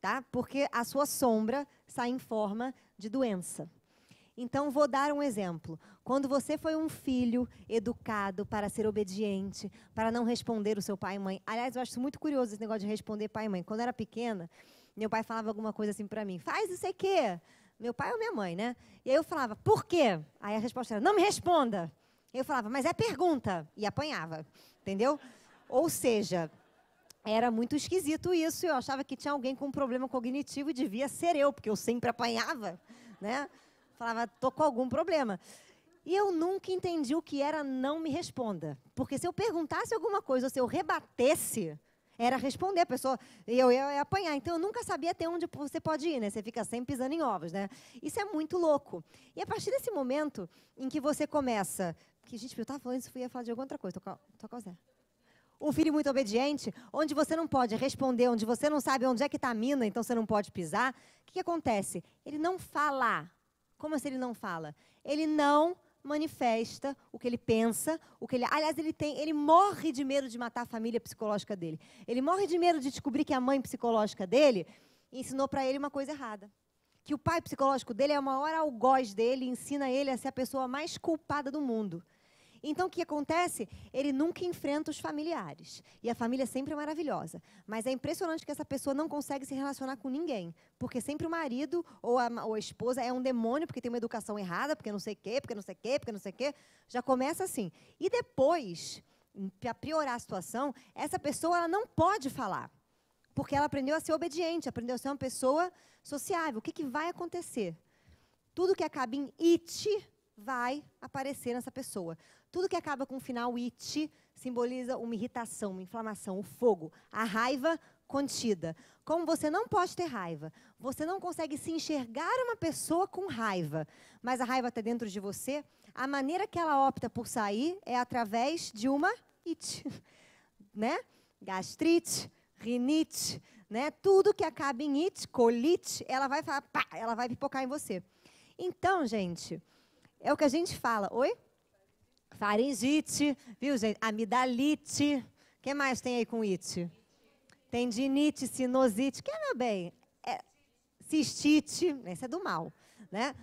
tá? Porque a sua sombra sai em forma de doença. Então, vou dar um exemplo. Quando você foi um filho educado para ser obediente, para não responder o seu pai e mãe. Aliás, eu acho muito curioso esse negócio de responder pai e mãe. Quando eu era pequena, meu pai falava alguma coisa assim para mim: faz isso aqui. Meu pai ou minha mãe, né? E aí eu falava: por quê? Aí a resposta era: não me responda. Eu falava: mas é pergunta. E apanhava. Entendeu? Ou seja, era muito esquisito isso. Eu achava que tinha alguém com um problema cognitivo e devia ser eu, porque eu sempre apanhava, né? Falava, tô com algum problema. E eu nunca entendi o que era não me responda. Porque se eu perguntasse alguma coisa, ou se eu rebatesse, era responder a pessoa, e eu ia apanhar. Então eu nunca sabia até onde você pode ir, né? Você fica sempre pisando em ovos, né? Isso é muito louco. E a partir desse momento em que você começa. Que, gente, eu estava falando isso, eu ia falar de alguma outra coisa, tô com Zé. um filho muito obediente, onde você não pode responder, onde você não sabe onde é que está a mina, então você não pode pisar. O que, que acontece? Ele não fala, como assim ele não fala? Ele não manifesta o que ele pensa, o que ele, aliás, ele tem, ele morre de medo de matar a família psicológica dele. Ele morre de medo de descobrir que a mãe psicológica dele ensinou para ele uma coisa errada. Que o pai psicológico dele é o maior algoz dele, ensina ele a ser a pessoa mais culpada do mundo. Então o que acontece? Ele nunca enfrenta os familiares. E a família sempre é maravilhosa. Mas é impressionante que essa pessoa não consegue se relacionar com ninguém. Porque sempre o marido ou a, ou a esposa é um demônio, porque tem uma educação errada, porque não sei o quê, porque não sei o quê, porque não sei o quê. Já começa assim. E depois, para piorar a situação, essa pessoa ela não pode falar. Porque ela aprendeu a ser obediente, aprendeu a ser uma pessoa sociável. O que, que vai acontecer? Tudo que acaba em it vai aparecer nessa pessoa. Tudo que acaba com o final it simboliza uma irritação, uma inflamação, o fogo, a raiva contida. Como você não pode ter raiva, você não consegue se enxergar uma pessoa com raiva, mas a raiva está dentro de você, a maneira que ela opta por sair é através de uma it, né? Gastrite, rinite, né? Tudo que acaba em it, colite, ela vai falar, pá, ela vai pipocar em você. Então, gente, é o que a gente fala. Oi? faringite, viu, gente? Amidalite. O que mais tem aí com it? Tendinite, sinusite. Que, meu bem? É, cistite. Esse né? é do mal, né?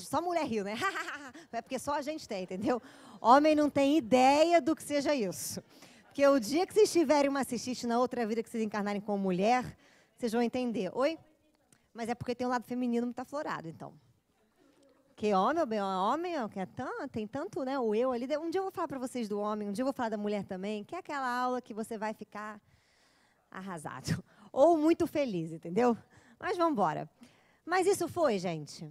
Só mulher riu, né? é porque só a gente tem, entendeu? Homem não tem ideia do que seja isso. Porque o dia que vocês tiverem uma cistite na outra vida que vocês encarnarem como mulher, vocês vão entender. Oi? Mas é porque tem um lado feminino muito aflorado, então. Porque homem, homem, é que é tanto, tem tanto, né? O eu ali. Um dia eu vou falar para vocês do homem, um dia eu vou falar da mulher também, que é aquela aula que você vai ficar arrasado. Ou muito feliz, entendeu? Mas vamos embora. Mas isso foi, gente.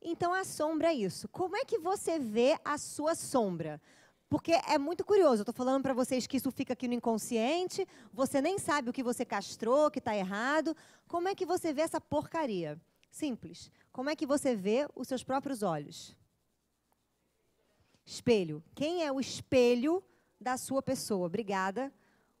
Então a sombra é isso. Como é que você vê a sua sombra? Porque é muito curioso, eu estou falando para vocês que isso fica aqui no inconsciente, você nem sabe o que você castrou, o que está errado. Como é que você vê essa porcaria? Simples. Como é que você vê os seus próprios olhos? Espelho. Quem é o espelho da sua pessoa? Obrigada,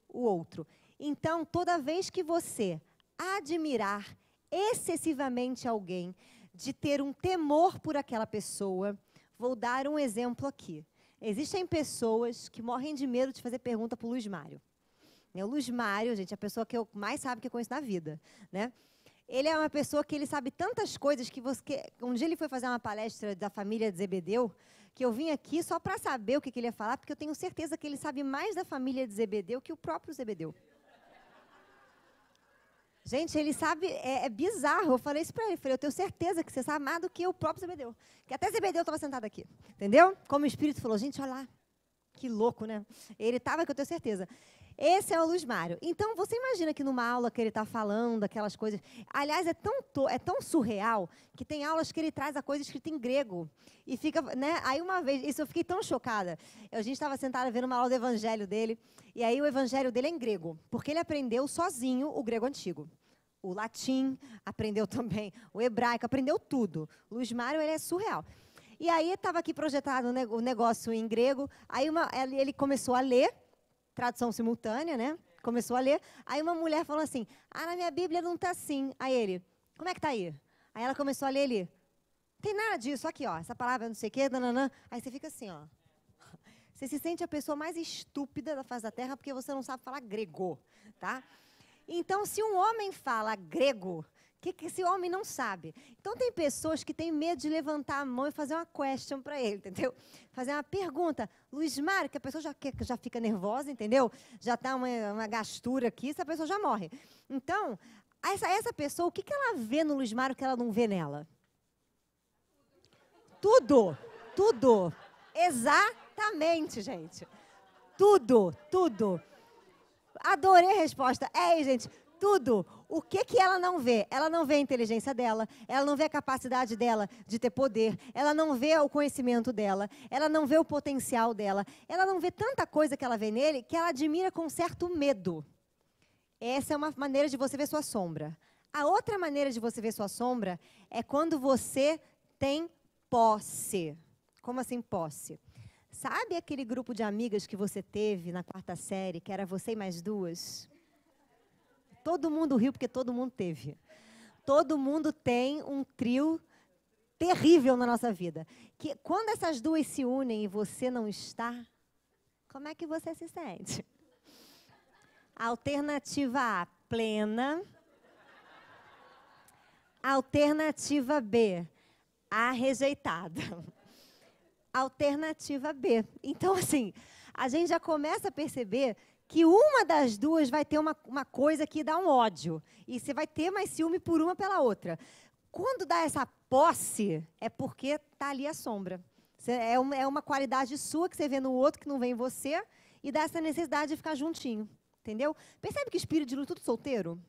o outro. Então, toda vez que você admirar excessivamente alguém, de ter um temor por aquela pessoa, vou dar um exemplo aqui. Existem pessoas que morrem de medo de fazer pergunta para o Luiz Mário. Né, o Luiz Mário, gente, é a pessoa que eu mais sabe que eu conheço na vida, né? Ele é uma pessoa que ele sabe tantas coisas que você. Um dia ele foi fazer uma palestra da família de Zebedeu, que eu vim aqui só para saber o que, que, ele ia falar, porque eu tenho certeza que ele sabe mais da família de Zebedeu que o próprio Zebedeu. Gente, ele sabe, é, é bizarro. Eu falei isso para ele. Eu falei, eu tenho certeza que você sabe mais do que o próprio Zebedeu. Que até Zebedeu estava sentado aqui. Entendeu? Como o Espírito falou, gente, olha lá. Que louco, né? Ele estava, que eu tenho certeza. Esse é o Luiz Mário. Então, você imagina que numa aula que ele está falando aquelas coisas. Aliás, é tão, é tão surreal que tem aulas que ele traz a coisa escrita em grego. E fica, né? Aí uma vez, isso eu fiquei tão chocada. A gente estava sentada vendo uma aula do evangelho dele. E aí o evangelho dele é em grego, porque ele aprendeu sozinho o grego antigo o latim, aprendeu também o hebraico, aprendeu tudo. Luiz Mário, ele é surreal. E aí estava aqui projetado o negócio em grego, aí uma, ele começou a ler, tradução simultânea, né? Começou a ler. Aí uma mulher falou assim: Ah, na minha Bíblia não tá assim. Aí ele: Como é que tá aí? Aí ela começou a ler ele: Tem nada disso aqui, ó. Essa palavra não sei o quê, dananã. Aí você fica assim, ó. Você se sente a pessoa mais estúpida da face da terra porque você não sabe falar grego, tá? Então, se um homem fala grego, que, que esse homem não sabe? Então, tem pessoas que têm medo de levantar a mão e fazer uma question para ele, entendeu? Fazer uma pergunta. Luiz Mário, que a pessoa já, que, já fica nervosa, entendeu? Já está uma, uma gastura aqui, essa pessoa já morre. Então, essa, essa pessoa, o que, que ela vê no Luiz Mário que ela não vê nela? Tudo, tudo. Exatamente, gente. Tudo, tudo. Adorei a resposta. É, gente, tudo. O que que ela não vê? Ela não vê a inteligência dela, ela não vê a capacidade dela de ter poder, ela não vê o conhecimento dela, ela não vê o potencial dela, ela não vê tanta coisa que ela vê nele que ela admira com certo medo. Essa é uma maneira de você ver sua sombra. A outra maneira de você ver sua sombra é quando você tem posse. Como assim posse? Sabe aquele grupo de amigas que você teve na quarta série, que era você e mais duas? Todo mundo riu porque todo mundo teve. Todo mundo tem um trio terrível na nossa vida. Que quando essas duas se unem e você não está, como é que você se sente? Alternativa A, plena. Alternativa B, a rejeitada. Alternativa B. Então, assim, a gente já começa a perceber que uma das duas vai ter uma, uma coisa que dá um ódio. E você vai ter mais ciúme por uma pela outra. Quando dá essa posse, é porque está ali a sombra. É uma, é uma qualidade sua que você vê no outro que não vem em você e dá essa necessidade de ficar juntinho. Entendeu? Percebe que espírito de luz tudo solteiro?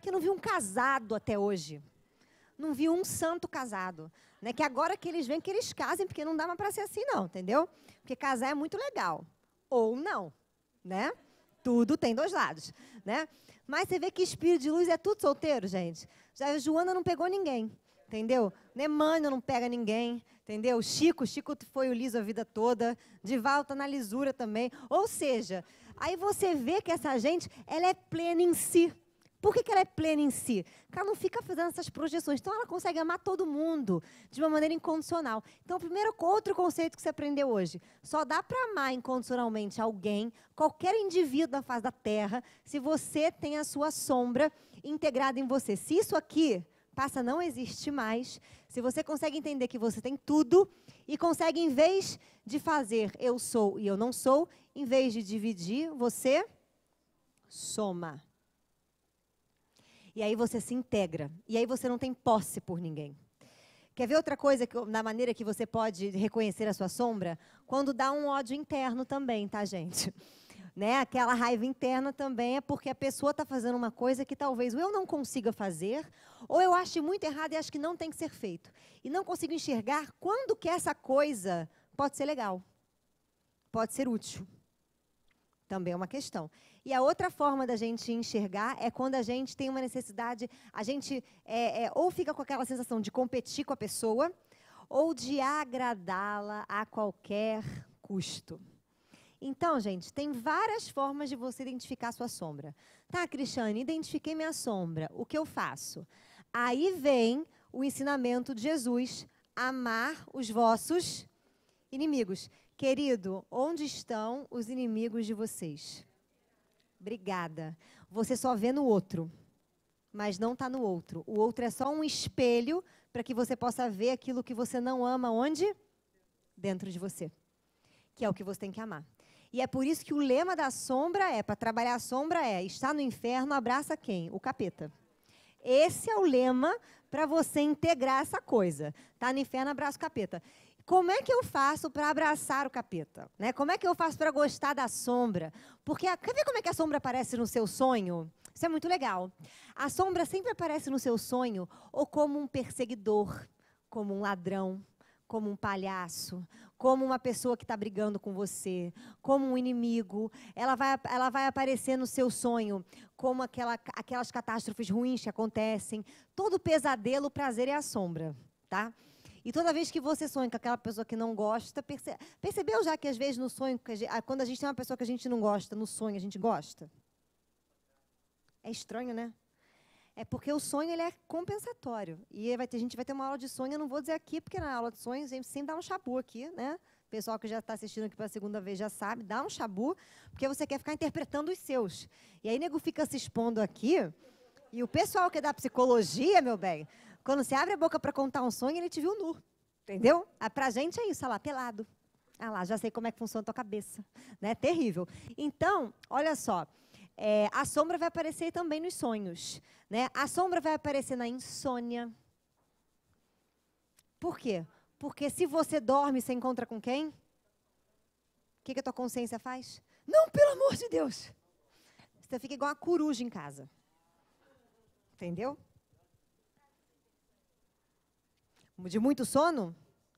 Que eu não vi um casado até hoje. Não vi um santo casado. Né? Que agora que eles vêm, que eles casem, porque não dá mais para ser assim, não, entendeu? Porque casar é muito legal. Ou não né? Tudo tem dois lados, né? Mas você vê que espírito de luz é tudo solteiro, gente. Já Joana não pegou ninguém, entendeu? Nemanja não pega ninguém, entendeu? Chico, Chico foi o liso a vida toda. de volta tá na lisura também. Ou seja, aí você vê que essa gente, ela é plena em si. Por que, que ela é plena em si? Porque ela não fica fazendo essas projeções. Então, ela consegue amar todo mundo de uma maneira incondicional. Então, o primeiro outro conceito que você aprendeu hoje. Só dá para amar incondicionalmente alguém, qualquer indivíduo da face da Terra, se você tem a sua sombra integrada em você. Se isso aqui passa não existe mais, se você consegue entender que você tem tudo e consegue, em vez de fazer eu sou e eu não sou, em vez de dividir, você soma. E aí você se integra. E aí você não tem posse por ninguém. Quer ver outra coisa que, na maneira que você pode reconhecer a sua sombra? Quando dá um ódio interno também, tá, gente? Né? Aquela raiva interna também é porque a pessoa está fazendo uma coisa que talvez eu não consiga fazer, ou eu ache muito errado e acho que não tem que ser feito. E não consigo enxergar quando que essa coisa pode ser legal, pode ser útil. Também é uma questão. E a outra forma da gente enxergar é quando a gente tem uma necessidade, a gente é, é, ou fica com aquela sensação de competir com a pessoa, ou de agradá-la a qualquer custo. Então, gente, tem várias formas de você identificar a sua sombra. Tá, Cristiane, identifiquei minha sombra. O que eu faço? Aí vem o ensinamento de Jesus: amar os vossos inimigos. Querido, onde estão os inimigos de vocês? Obrigada. Você só vê no outro, mas não está no outro. O outro é só um espelho para que você possa ver aquilo que você não ama onde? Dentro de você. Que é o que você tem que amar. E é por isso que o lema da sombra é, para trabalhar a sombra é, está no inferno, abraça quem? O capeta. Esse é o lema para você integrar essa coisa. Está no inferno, abraça o capeta como é que eu faço para abraçar o capeta? Né? Como é que eu faço para gostar da sombra? Porque a, quer ver como é que a sombra aparece no seu sonho? Isso é muito legal. A sombra sempre aparece no seu sonho ou como um perseguidor, como um ladrão, como um palhaço, como uma pessoa que está brigando com você, como um inimigo. Ela vai, ela vai aparecer no seu sonho como aquela, aquelas catástrofes ruins que acontecem. Todo pesadelo, o prazer é a sombra, tá? E toda vez que você sonha com aquela pessoa que não gosta, perce... percebeu já que às vezes no sonho, ah, quando a gente tem uma pessoa que a gente não gosta, no sonho a gente gosta? É estranho, né? É porque o sonho ele é compensatório. E vai ter, a gente vai ter uma aula de sonho, eu não vou dizer aqui, porque na aula de sonhos a gente sempre dá um chabu aqui, né? O pessoal que já está assistindo aqui pela segunda vez já sabe, dá um chabu, porque você quer ficar interpretando os seus. E aí nego fica se expondo aqui, e o pessoal que é da psicologia, meu bem, quando você abre a boca para contar um sonho, ele te viu nu. Entendeu? Ah, para a gente é isso, olha lá, pelado. Ah lá, já sei como é que funciona a tua cabeça. Né? Terrível. Então, olha só. É, a sombra vai aparecer também nos sonhos. Né? A sombra vai aparecer na insônia. Por quê? Porque se você dorme, você encontra com quem? O que, que a tua consciência faz? Não, pelo amor de Deus! Você fica igual uma coruja em casa. Entendeu? De muito sono?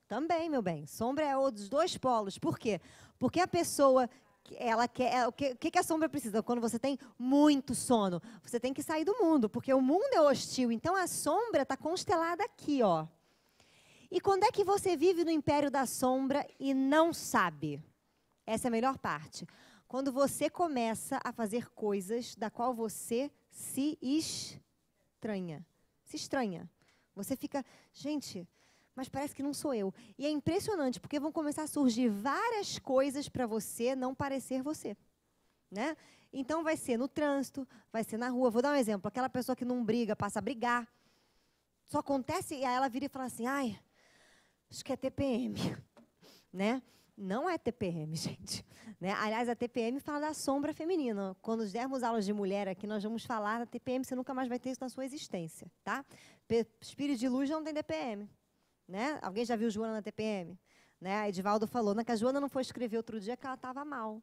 Também, meu bem. Sombra é dos dois polos. Por quê? Porque a pessoa ela quer. É, o que, que a sombra precisa? Quando você tem muito sono, você tem que sair do mundo, porque o mundo é hostil. Então a sombra está constelada aqui, ó. E quando é que você vive no império da sombra e não sabe? Essa é a melhor parte. Quando você começa a fazer coisas da qual você se estranha. Se estranha. Você fica, gente, mas parece que não sou eu. E é impressionante, porque vão começar a surgir várias coisas para você não parecer você. Né? Então vai ser no trânsito, vai ser na rua. Vou dar um exemplo. Aquela pessoa que não briga, passa a brigar. Só acontece e aí ela vira e fala assim: "Ai, acho que é TPM". Né? Não é TPM, gente. Né? Aliás, a TPM fala da sombra feminina. Quando dermos aulas de mulher aqui, nós vamos falar da TPM, você nunca mais vai ter isso na sua existência, tá? Espírito de luz não tem DPM. Né? Alguém já viu Joana na TPM? Né? A Edivaldo falou, né, que a Joana não foi escrever outro dia que ela estava mal.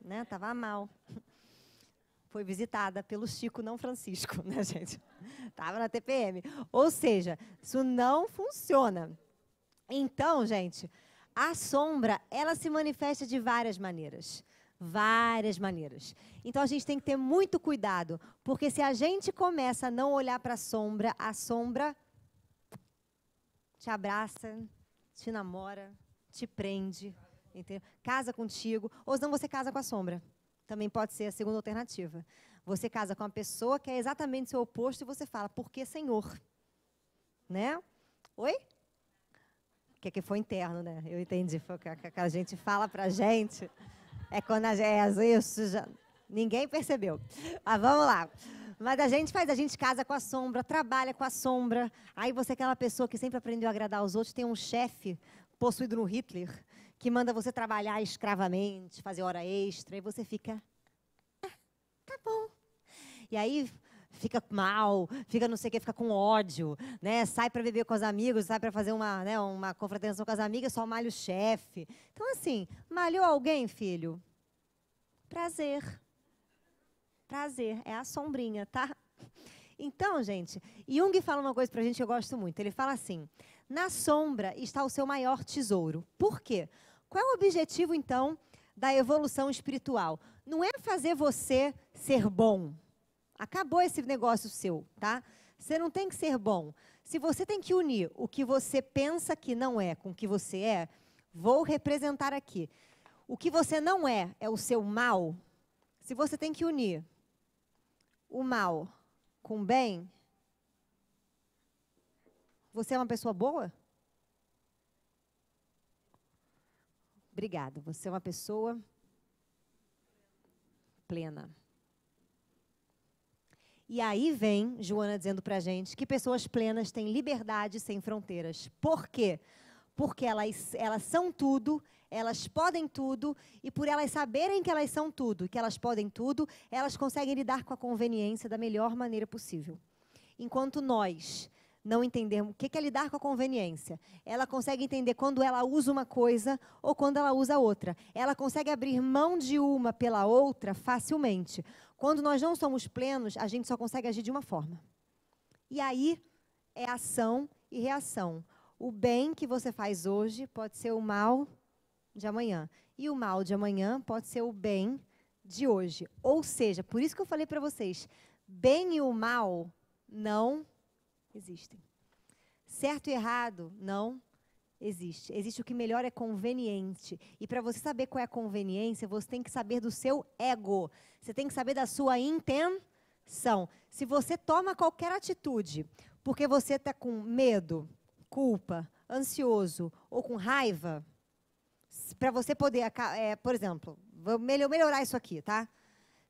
Né? Tava mal. Foi visitada pelo Chico, não Francisco, né, gente? Tava na TPM. Ou seja, isso não funciona. Então, gente, a sombra, ela se manifesta de várias maneiras várias maneiras. Então a gente tem que ter muito cuidado, porque se a gente começa a não olhar para a sombra, a sombra te abraça, te namora, te prende, entendeu? casa contigo, ou senão você casa com a sombra. Também pode ser a segunda alternativa. Você casa com uma pessoa que é exatamente o seu oposto e você fala, por que Senhor? Né? Oi? que, é que foi interno, né? Eu entendi, foi o que a gente fala pra gente. É quando a gente. É, isso, já, ninguém percebeu. Mas ah, vamos lá. Mas a gente faz, a gente casa com a sombra, trabalha com a sombra. Aí você é aquela pessoa que sempre aprendeu a agradar aos outros, tem um chefe possuído no Hitler que manda você trabalhar escravamente, fazer hora extra, e você fica. Ah, tá bom. E aí fica mal, fica não sei o que, fica com ódio, né? Sai para beber com os amigos, sai para fazer uma, né, uma confraternização com as amigas, só malha o chefe. Então, assim, malhou alguém, filho? Prazer. Prazer. É a sombrinha, tá? Então, gente, Jung fala uma coisa para a gente que eu gosto muito. Ele fala assim: na sombra está o seu maior tesouro. Por quê? Qual é o objetivo, então, da evolução espiritual? Não é fazer você ser bom. Acabou esse negócio seu, tá? Você não tem que ser bom. Se você tem que unir o que você pensa que não é com o que você é, vou representar aqui. O que você não é é o seu mal. Se você tem que unir o mal com o bem, você é uma pessoa boa? Obrigada. Você é uma pessoa plena. E aí vem Joana dizendo para gente que pessoas plenas têm liberdade sem fronteiras. Por quê? Porque elas, elas são tudo, elas podem tudo, e por elas saberem que elas são tudo, que elas podem tudo, elas conseguem lidar com a conveniência da melhor maneira possível. Enquanto nós não entendermos o que é lidar com a conveniência, ela consegue entender quando ela usa uma coisa ou quando ela usa outra. Ela consegue abrir mão de uma pela outra facilmente quando nós não somos plenos, a gente só consegue agir de uma forma. E aí é ação e reação. O bem que você faz hoje pode ser o mal de amanhã. E o mal de amanhã pode ser o bem de hoje. Ou seja, por isso que eu falei para vocês: bem e o mal não existem. Certo e errado não Existe. Existe o que melhor é conveniente. E para você saber qual é a conveniência, você tem que saber do seu ego. Você tem que saber da sua intenção. Se você toma qualquer atitude porque você está com medo, culpa, ansioso ou com raiva, para você poder, é, por exemplo, vou melhorar isso aqui, tá?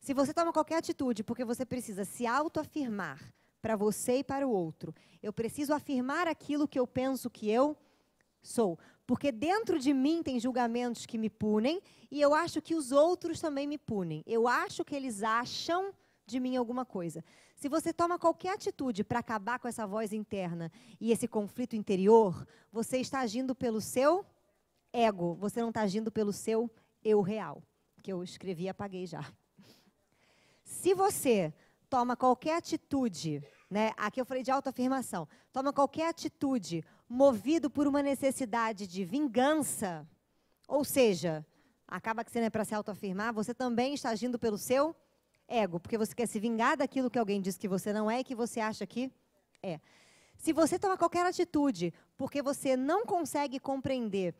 Se você toma qualquer atitude porque você precisa se autoafirmar para você e para o outro, eu preciso afirmar aquilo que eu penso que eu sou. Porque dentro de mim tem julgamentos que me punem e eu acho que os outros também me punem. Eu acho que eles acham de mim alguma coisa. Se você toma qualquer atitude para acabar com essa voz interna e esse conflito interior, você está agindo pelo seu ego, você não está agindo pelo seu eu real, que eu escrevi e apaguei já. Se você toma qualquer atitude, né, aqui eu falei de autoafirmação, toma qualquer atitude movido por uma necessidade de vingança, ou seja, acaba que você não é para se autoafirmar, você também está agindo pelo seu ego, porque você quer se vingar daquilo que alguém diz que você não é e que você acha que é. Se você toma qualquer atitude porque você não consegue compreender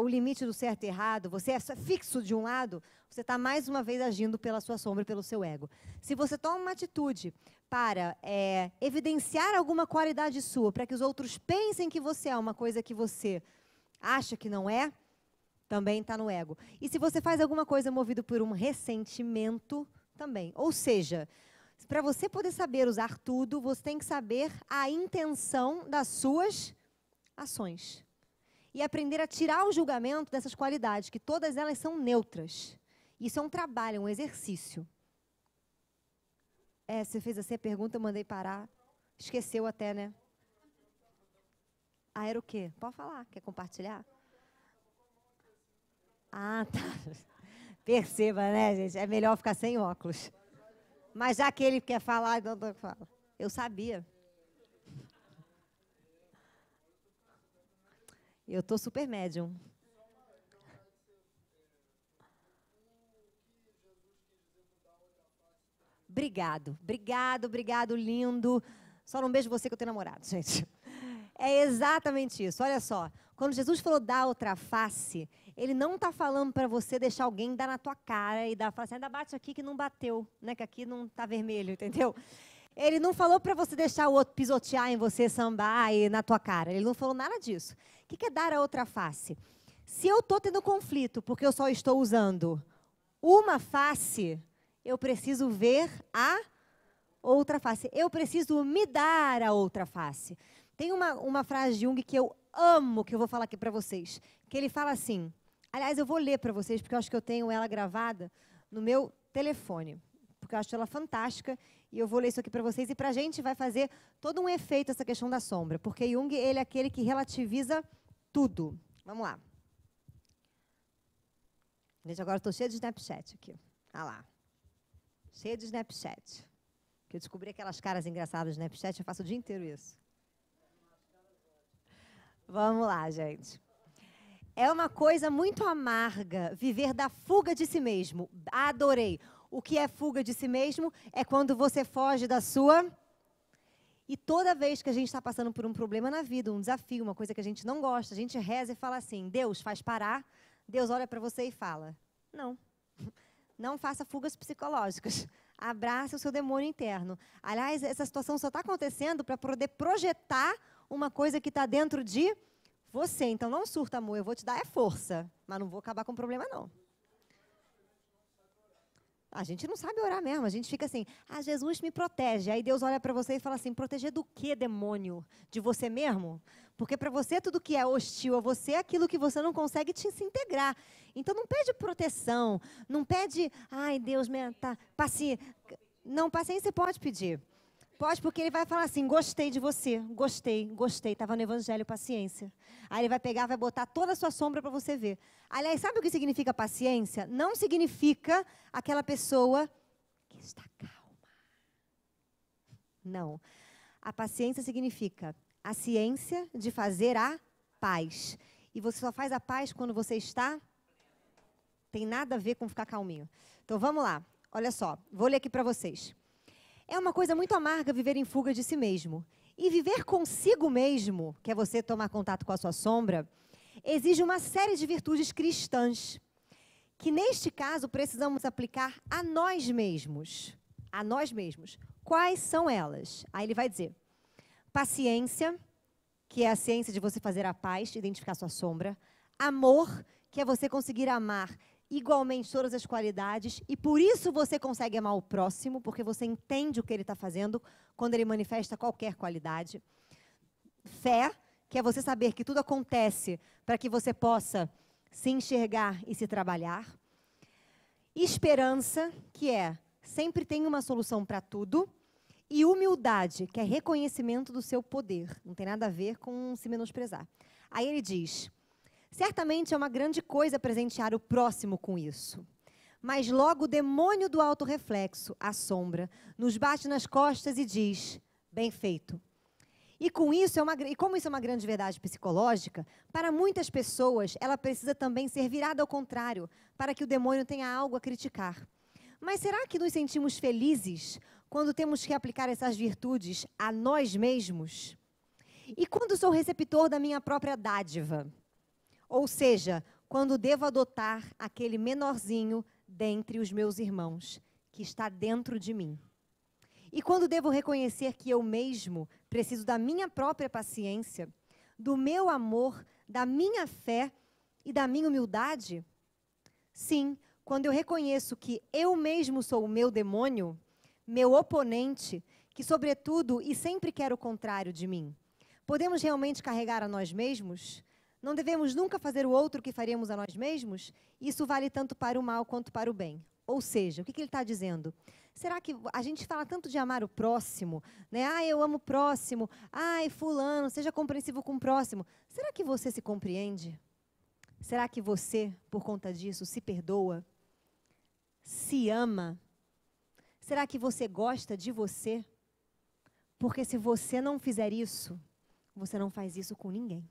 o limite do certo e errado, você é fixo de um lado, você está mais uma vez agindo pela sua sombra, pelo seu ego. Se você toma uma atitude para é, evidenciar alguma qualidade sua, para que os outros pensem que você é uma coisa que você acha que não é, também está no ego. E se você faz alguma coisa movido por um ressentimento, também. Ou seja, para você poder saber usar tudo, você tem que saber a intenção das suas ações e aprender a tirar o julgamento dessas qualidades, que todas elas são neutras. Isso é um trabalho, é um exercício. É, você fez assim a pergunta, eu mandei parar. Esqueceu até, né? Ah, era o quê? Pode falar, quer compartilhar? Ah, tá. Perceba, né, gente? É melhor ficar sem óculos. Mas já que ele quer falar, então fala. Eu sabia. Eu estou super médium. Obrigado, obrigado, obrigado, lindo. Só não beijo você que eu tenho namorado, gente. É exatamente isso. Olha só, quando Jesus falou dar outra face, ele não está falando para você deixar alguém dar na tua cara e dar, face. assim, ainda bate aqui que não bateu, né? Que aqui não está vermelho, entendeu? Ele não falou para você deixar o outro pisotear em você, sambar e na tua cara. Ele não falou nada disso. O que é dar a outra face? Se eu estou tendo conflito porque eu só estou usando uma face, eu preciso ver a outra face. Eu preciso me dar a outra face. Tem uma, uma frase de Jung que eu amo, que eu vou falar aqui para vocês. Que ele fala assim. Aliás, eu vou ler para vocês, porque eu acho que eu tenho ela gravada no meu telefone. Porque eu acho ela fantástica e eu vou ler isso aqui para vocês. E para a gente vai fazer todo um efeito essa questão da sombra. Porque Jung, ele é aquele que relativiza tudo. Vamos lá. Gente, agora estou cheia de Snapchat aqui. Ah lá. Cheia de Snapchat. Que eu descobri aquelas caras engraçadas no Snapchat, eu faço o dia inteiro isso. Vamos lá, gente. É uma coisa muito amarga viver da fuga de si mesmo. Adorei. O que é fuga de si mesmo é quando você foge da sua. E toda vez que a gente está passando por um problema na vida, um desafio, uma coisa que a gente não gosta, a gente reza e fala assim: Deus faz parar. Deus olha para você e fala: Não, não faça fugas psicológicas. Abraça o seu demônio interno. Aliás, essa situação só está acontecendo para poder projetar uma coisa que está dentro de você. Então não surta, amor. Eu vou te dar é força, mas não vou acabar com o problema, não. A gente não sabe orar mesmo, a gente fica assim, ah, Jesus me protege. Aí Deus olha para você e fala assim: proteger do que, demônio? De você mesmo? Porque para você tudo que é hostil a você é aquilo que você não consegue te, se integrar. Então não pede proteção, não pede, ai Deus, me, tá, paciência. não, paciência pode pedir. Pode, porque ele vai falar assim: gostei de você, gostei, gostei. Estava no Evangelho paciência. Aí ele vai pegar, vai botar toda a sua sombra para você ver. Aliás, sabe o que significa paciência? Não significa aquela pessoa que está calma. Não. A paciência significa a ciência de fazer a paz. E você só faz a paz quando você está. Tem nada a ver com ficar calminho. Então vamos lá. Olha só, vou ler aqui para vocês. É uma coisa muito amarga viver em fuga de si mesmo. E viver consigo mesmo, que é você tomar contato com a sua sombra, exige uma série de virtudes cristãs, que neste caso precisamos aplicar a nós mesmos. A nós mesmos. Quais são elas? Aí ele vai dizer: paciência, que é a ciência de você fazer a paz, identificar sua sombra, amor, que é você conseguir amar igualmente todas as qualidades, e por isso você consegue amar o próximo, porque você entende o que ele está fazendo quando ele manifesta qualquer qualidade. Fé, que é você saber que tudo acontece para que você possa se enxergar e se trabalhar. Esperança, que é sempre tem uma solução para tudo. E humildade, que é reconhecimento do seu poder. Não tem nada a ver com se menosprezar. Aí ele diz. Certamente é uma grande coisa presentear o próximo com isso. Mas logo o demônio do autorreflexo, a sombra, nos bate nas costas e diz: bem feito. E, com isso é uma, e como isso é uma grande verdade psicológica, para muitas pessoas ela precisa também ser virada ao contrário, para que o demônio tenha algo a criticar. Mas será que nos sentimos felizes quando temos que aplicar essas virtudes a nós mesmos? E quando sou receptor da minha própria dádiva? Ou seja, quando devo adotar aquele menorzinho dentre os meus irmãos, que está dentro de mim. E quando devo reconhecer que eu mesmo preciso da minha própria paciência, do meu amor, da minha fé e da minha humildade? Sim, quando eu reconheço que eu mesmo sou o meu demônio, meu oponente, que sobretudo e sempre quer o contrário de mim. Podemos realmente carregar a nós mesmos? Não devemos nunca fazer o outro que faríamos a nós mesmos? Isso vale tanto para o mal quanto para o bem. Ou seja, o que, ele está dizendo? Será que a gente fala tanto de amar o próximo, né? Ah, eu amo o próximo. Ai, fulano, seja compreensivo com o próximo. Será que você se compreende? Será que você, por conta disso, se perdoa? Se ama? Será que você gosta de você? Porque se você não fizer isso, você não faz isso com ninguém.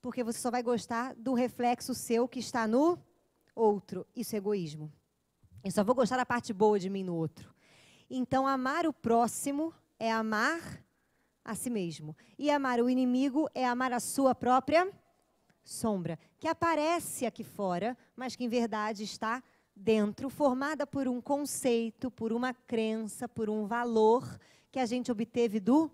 Porque você só vai gostar do reflexo seu que está no outro. Isso é egoísmo. Eu só vou gostar da parte boa de mim no outro. Então, amar o próximo é amar a si mesmo. E amar o inimigo é amar a sua própria sombra, que aparece aqui fora, mas que em verdade está dentro, formada por um conceito, por uma crença, por um valor que a gente obteve do.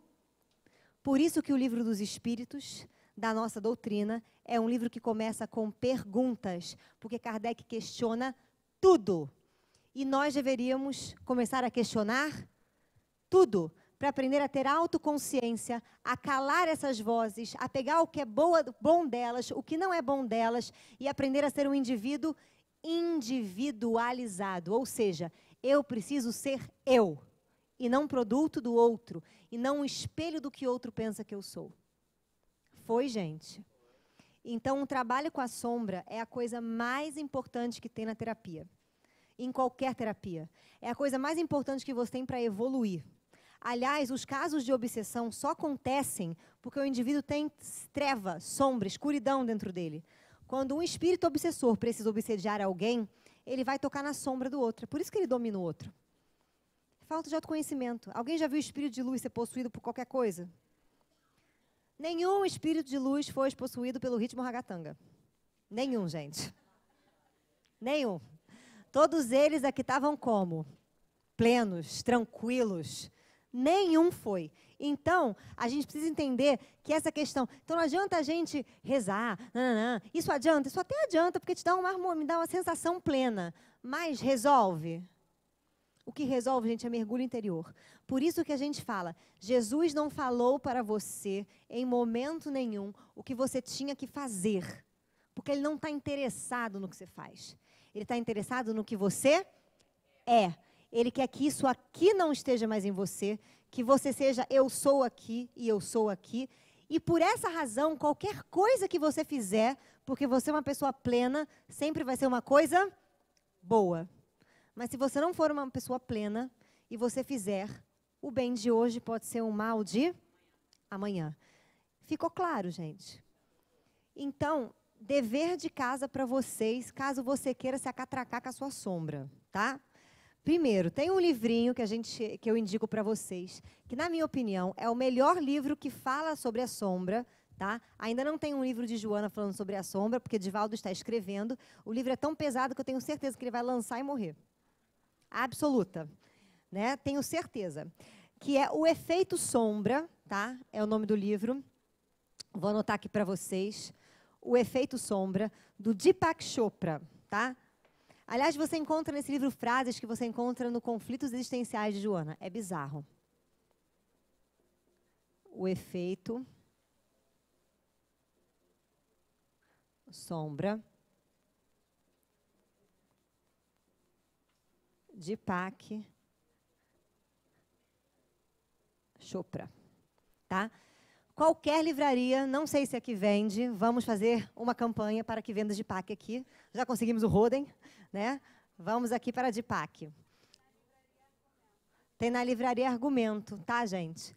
Por isso que o livro dos Espíritos da nossa doutrina. É um livro que começa com perguntas, porque Kardec questiona tudo. E nós deveríamos começar a questionar tudo para aprender a ter autoconsciência, a calar essas vozes, a pegar o que é boa, bom delas, o que não é bom delas e aprender a ser um indivíduo individualizado, ou seja, eu preciso ser eu e não produto do outro e não um espelho do que outro pensa que eu sou. Foi, gente. Então, o um trabalho com a sombra é a coisa mais importante que tem na terapia. Em qualquer terapia. É a coisa mais importante que você tem para evoluir. Aliás, os casos de obsessão só acontecem porque o indivíduo tem treva, sombra, escuridão dentro dele. Quando um espírito obsessor precisa obsediar alguém, ele vai tocar na sombra do outro. É por isso que ele domina o outro. Falta de autoconhecimento. Alguém já viu o espírito de luz ser possuído por qualquer coisa? Nenhum espírito de luz foi possuído pelo ritmo ragatanga. Nenhum, gente. Nenhum. Todos eles aqui estavam como? Plenos, tranquilos. Nenhum foi. Então, a gente precisa entender que essa questão. Então, não adianta a gente rezar. Nananã, isso adianta? Isso até adianta, porque te dá uma, me dá uma sensação plena. Mas resolve? o que resolve, gente, é mergulho interior. Por isso que a gente fala: Jesus não falou para você, em momento nenhum, o que você tinha que fazer. Porque ele não está interessado no que você faz. Ele está interessado no que você é. Ele quer que isso aqui não esteja mais em você, que você seja eu sou aqui e eu sou aqui. E por essa razão, qualquer coisa que você fizer, porque você é uma pessoa plena, sempre vai ser uma coisa boa. Mas se você não for uma pessoa plena e você fizer, o bem de hoje pode ser um mal de amanhã. Ficou claro, gente? Então, dever de casa para vocês, caso você queira se acatracar com a sua sombra, tá? Primeiro, tem um livrinho que, a gente, que eu indico para vocês, que, na minha opinião, é o melhor livro que fala sobre a sombra. Tá? Ainda não tem um livro de Joana falando sobre a sombra, porque Divaldo está escrevendo. O livro é tão pesado que eu tenho certeza que ele vai lançar e morrer absoluta, né? Tenho certeza. Que é o efeito sombra, tá? É o nome do livro. Vou anotar aqui para vocês. O efeito sombra do Deepak Chopra, tá? Aliás, você encontra nesse livro frases que você encontra no Conflitos Existenciais de Joana. É bizarro. O efeito sombra de Pak Chopra, tá? Qualquer livraria, não sei se aqui é vende, vamos fazer uma campanha para que venda de PAC aqui. Já conseguimos o Roden, né? Vamos aqui para a de PAC. Tem na livraria Argumento, tá, gente?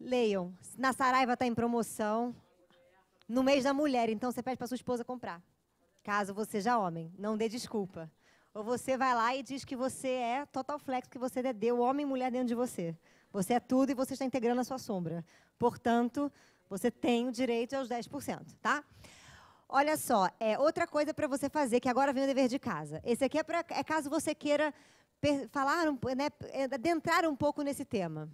Leiam. Na Saraiva está em promoção. No mês da mulher, então você pede para sua esposa comprar. Caso você já homem, não dê desculpa. Ou você vai lá e diz que você é total flex, que você é deu homem e mulher dentro de você. Você é tudo e você está integrando a sua sombra. Portanto, você tem o direito aos 10%, tá? Olha só, é outra coisa para você fazer, que agora vem o dever de casa. Esse aqui é, pra, é caso você queira falar, né, adentrar um pouco nesse tema.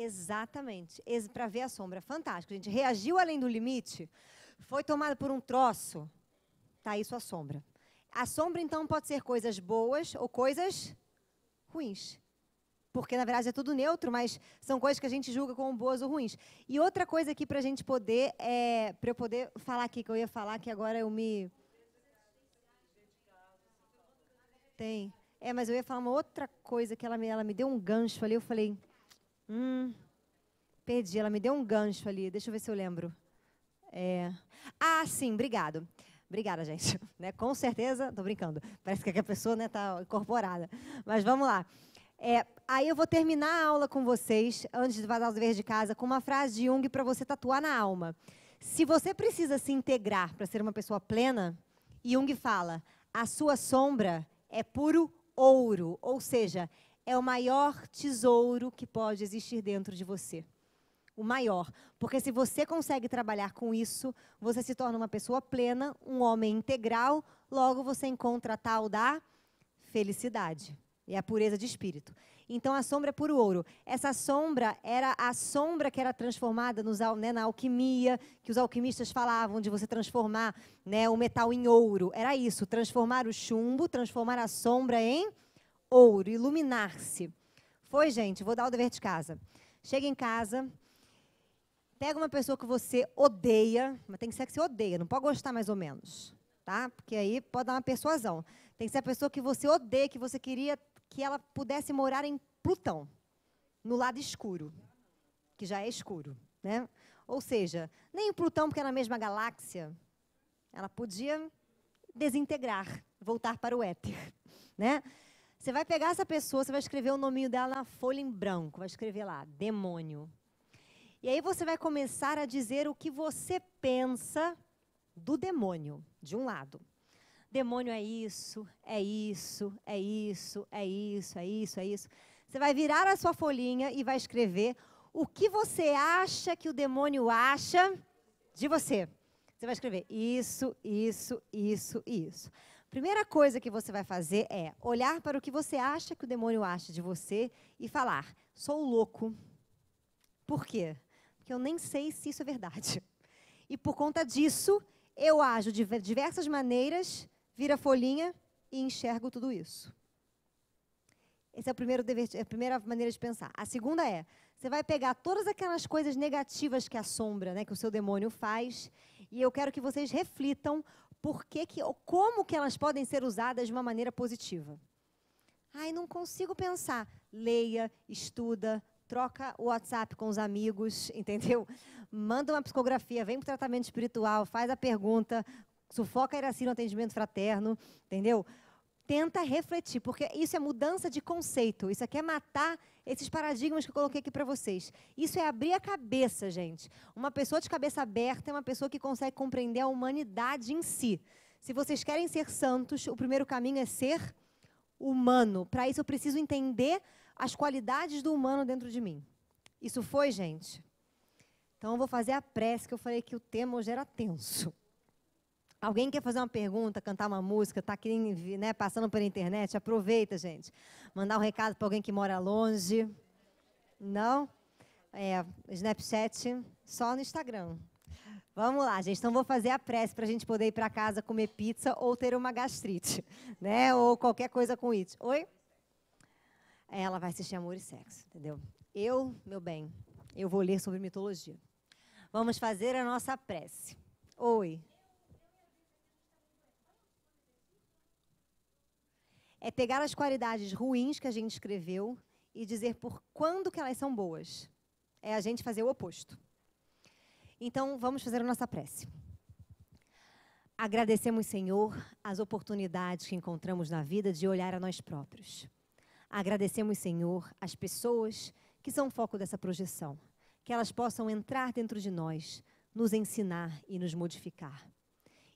Exatamente. Para ver a sombra. Fantástico, gente. Reagiu além do limite, foi tomado por um troço, tá aí sua sombra. A sombra, então, pode ser coisas boas ou coisas ruins. Porque, na verdade, é tudo neutro, mas são coisas que a gente julga como boas ou ruins. E outra coisa aqui para a gente poder, é, para eu poder falar aqui, que eu ia falar, que agora eu me... Tem. É, mas eu ia falar uma outra coisa que ela me, ela me deu um gancho ali, eu falei, Hum, perdi, ela me deu um gancho ali. Deixa eu ver se eu lembro. É... Ah, sim, obrigado. Obrigada, gente. Né? Com certeza, estou brincando. Parece que a pessoa está né, tá incorporada. Mas vamos lá. É, aí eu vou terminar a aula com vocês, antes de vazar os deveres de casa, com uma frase de Jung para você tatuar na alma. Se você precisa se integrar para ser uma pessoa plena, Jung fala: a sua sombra é puro ouro, ou seja, é o maior tesouro que pode existir dentro de você. O maior. Porque se você consegue trabalhar com isso, você se torna uma pessoa plena, um homem integral, logo você encontra a tal da felicidade. E a pureza de espírito. Então a sombra é puro ouro. Essa sombra era a sombra que era transformada nos, né, na alquimia, que os alquimistas falavam de você transformar né, o metal em ouro. Era isso, transformar o chumbo, transformar a sombra em ouro, iluminar-se. Foi, gente? Vou dar o dever de casa. Chega em casa, pega uma pessoa que você odeia, mas tem que ser que você odeia, não pode gostar mais ou menos, tá? Porque aí pode dar uma persuasão. Tem que ser a pessoa que você odeia, que você queria que ela pudesse morar em Plutão, no lado escuro, que já é escuro, né? Ou seja, nem Plutão, porque é na mesma galáxia, ela podia desintegrar, voltar para o éter, né? Você vai pegar essa pessoa, você vai escrever o nominho dela na folha em branco, vai escrever lá, demônio. E aí você vai começar a dizer o que você pensa do demônio, de um lado. Demônio é isso, é isso, é isso, é isso, é isso, é isso. Você vai virar a sua folhinha e vai escrever o que você acha que o demônio acha de você. Você vai escrever isso, isso, isso, isso. Primeira coisa que você vai fazer é olhar para o que você acha que o demônio acha de você e falar: sou louco. Por quê? Porque eu nem sei se isso é verdade. E por conta disso, eu ajo de diversas maneiras, vira folhinha e enxergo tudo isso. Essa é, o primeiro dever, a primeira maneira de pensar. A segunda é, você vai pegar todas aquelas coisas negativas que a sombra, né, que o seu demônio faz, e eu quero que vocês reflitam por que, que ou como que elas podem ser usadas de uma maneira positiva. Ai, não consigo pensar. Leia, estuda, troca o WhatsApp com os amigos, entendeu? Manda uma psicografia, vem para o tratamento espiritual, faz a pergunta, sufoca a Iracina no atendimento fraterno, entendeu? tenta refletir, porque isso é mudança de conceito. Isso aqui é matar esses paradigmas que eu coloquei aqui para vocês. Isso é abrir a cabeça, gente. Uma pessoa de cabeça aberta é uma pessoa que consegue compreender a humanidade em si. Se vocês querem ser santos, o primeiro caminho é ser humano. Para isso, eu preciso entender as qualidades do humano dentro de mim. Isso foi, gente? Então, eu vou fazer a prece, que eu falei que o tema hoje era tenso. Alguém quer fazer uma pergunta, cantar uma música, está aqui né, passando pela internet? Aproveita, gente. Mandar um recado para alguém que mora longe. Não? É, Snapchat só no Instagram. Vamos lá, gente. Então vou fazer a prece para a gente poder ir para casa comer pizza ou ter uma gastrite, né? Ou qualquer coisa com it. Oi? Ela vai assistir Amor e Sexo, entendeu? Eu, meu bem, eu vou ler sobre mitologia. Vamos fazer a nossa prece. Oi. é pegar as qualidades ruins que a gente escreveu e dizer por quando que elas são boas. É a gente fazer o oposto. Então, vamos fazer a nossa prece. Agradecemos, Senhor, as oportunidades que encontramos na vida de olhar a nós próprios. Agradecemos, Senhor, as pessoas que são foco dessa projeção, que elas possam entrar dentro de nós, nos ensinar e nos modificar.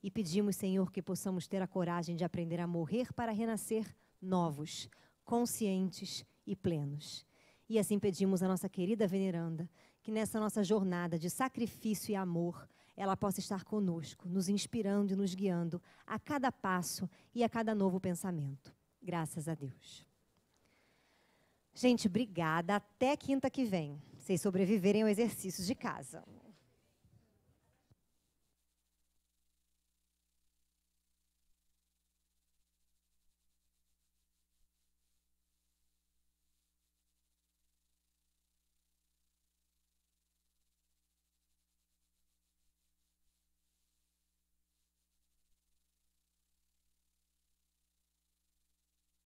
E pedimos, Senhor, que possamos ter a coragem de aprender a morrer para renascer novos, conscientes e plenos. E assim pedimos à nossa querida veneranda que nessa nossa jornada de sacrifício e amor, ela possa estar conosco, nos inspirando e nos guiando a cada passo e a cada novo pensamento. Graças a Deus. Gente, obrigada. Até quinta que vem. Vocês sobreviverem ao exercício de casa.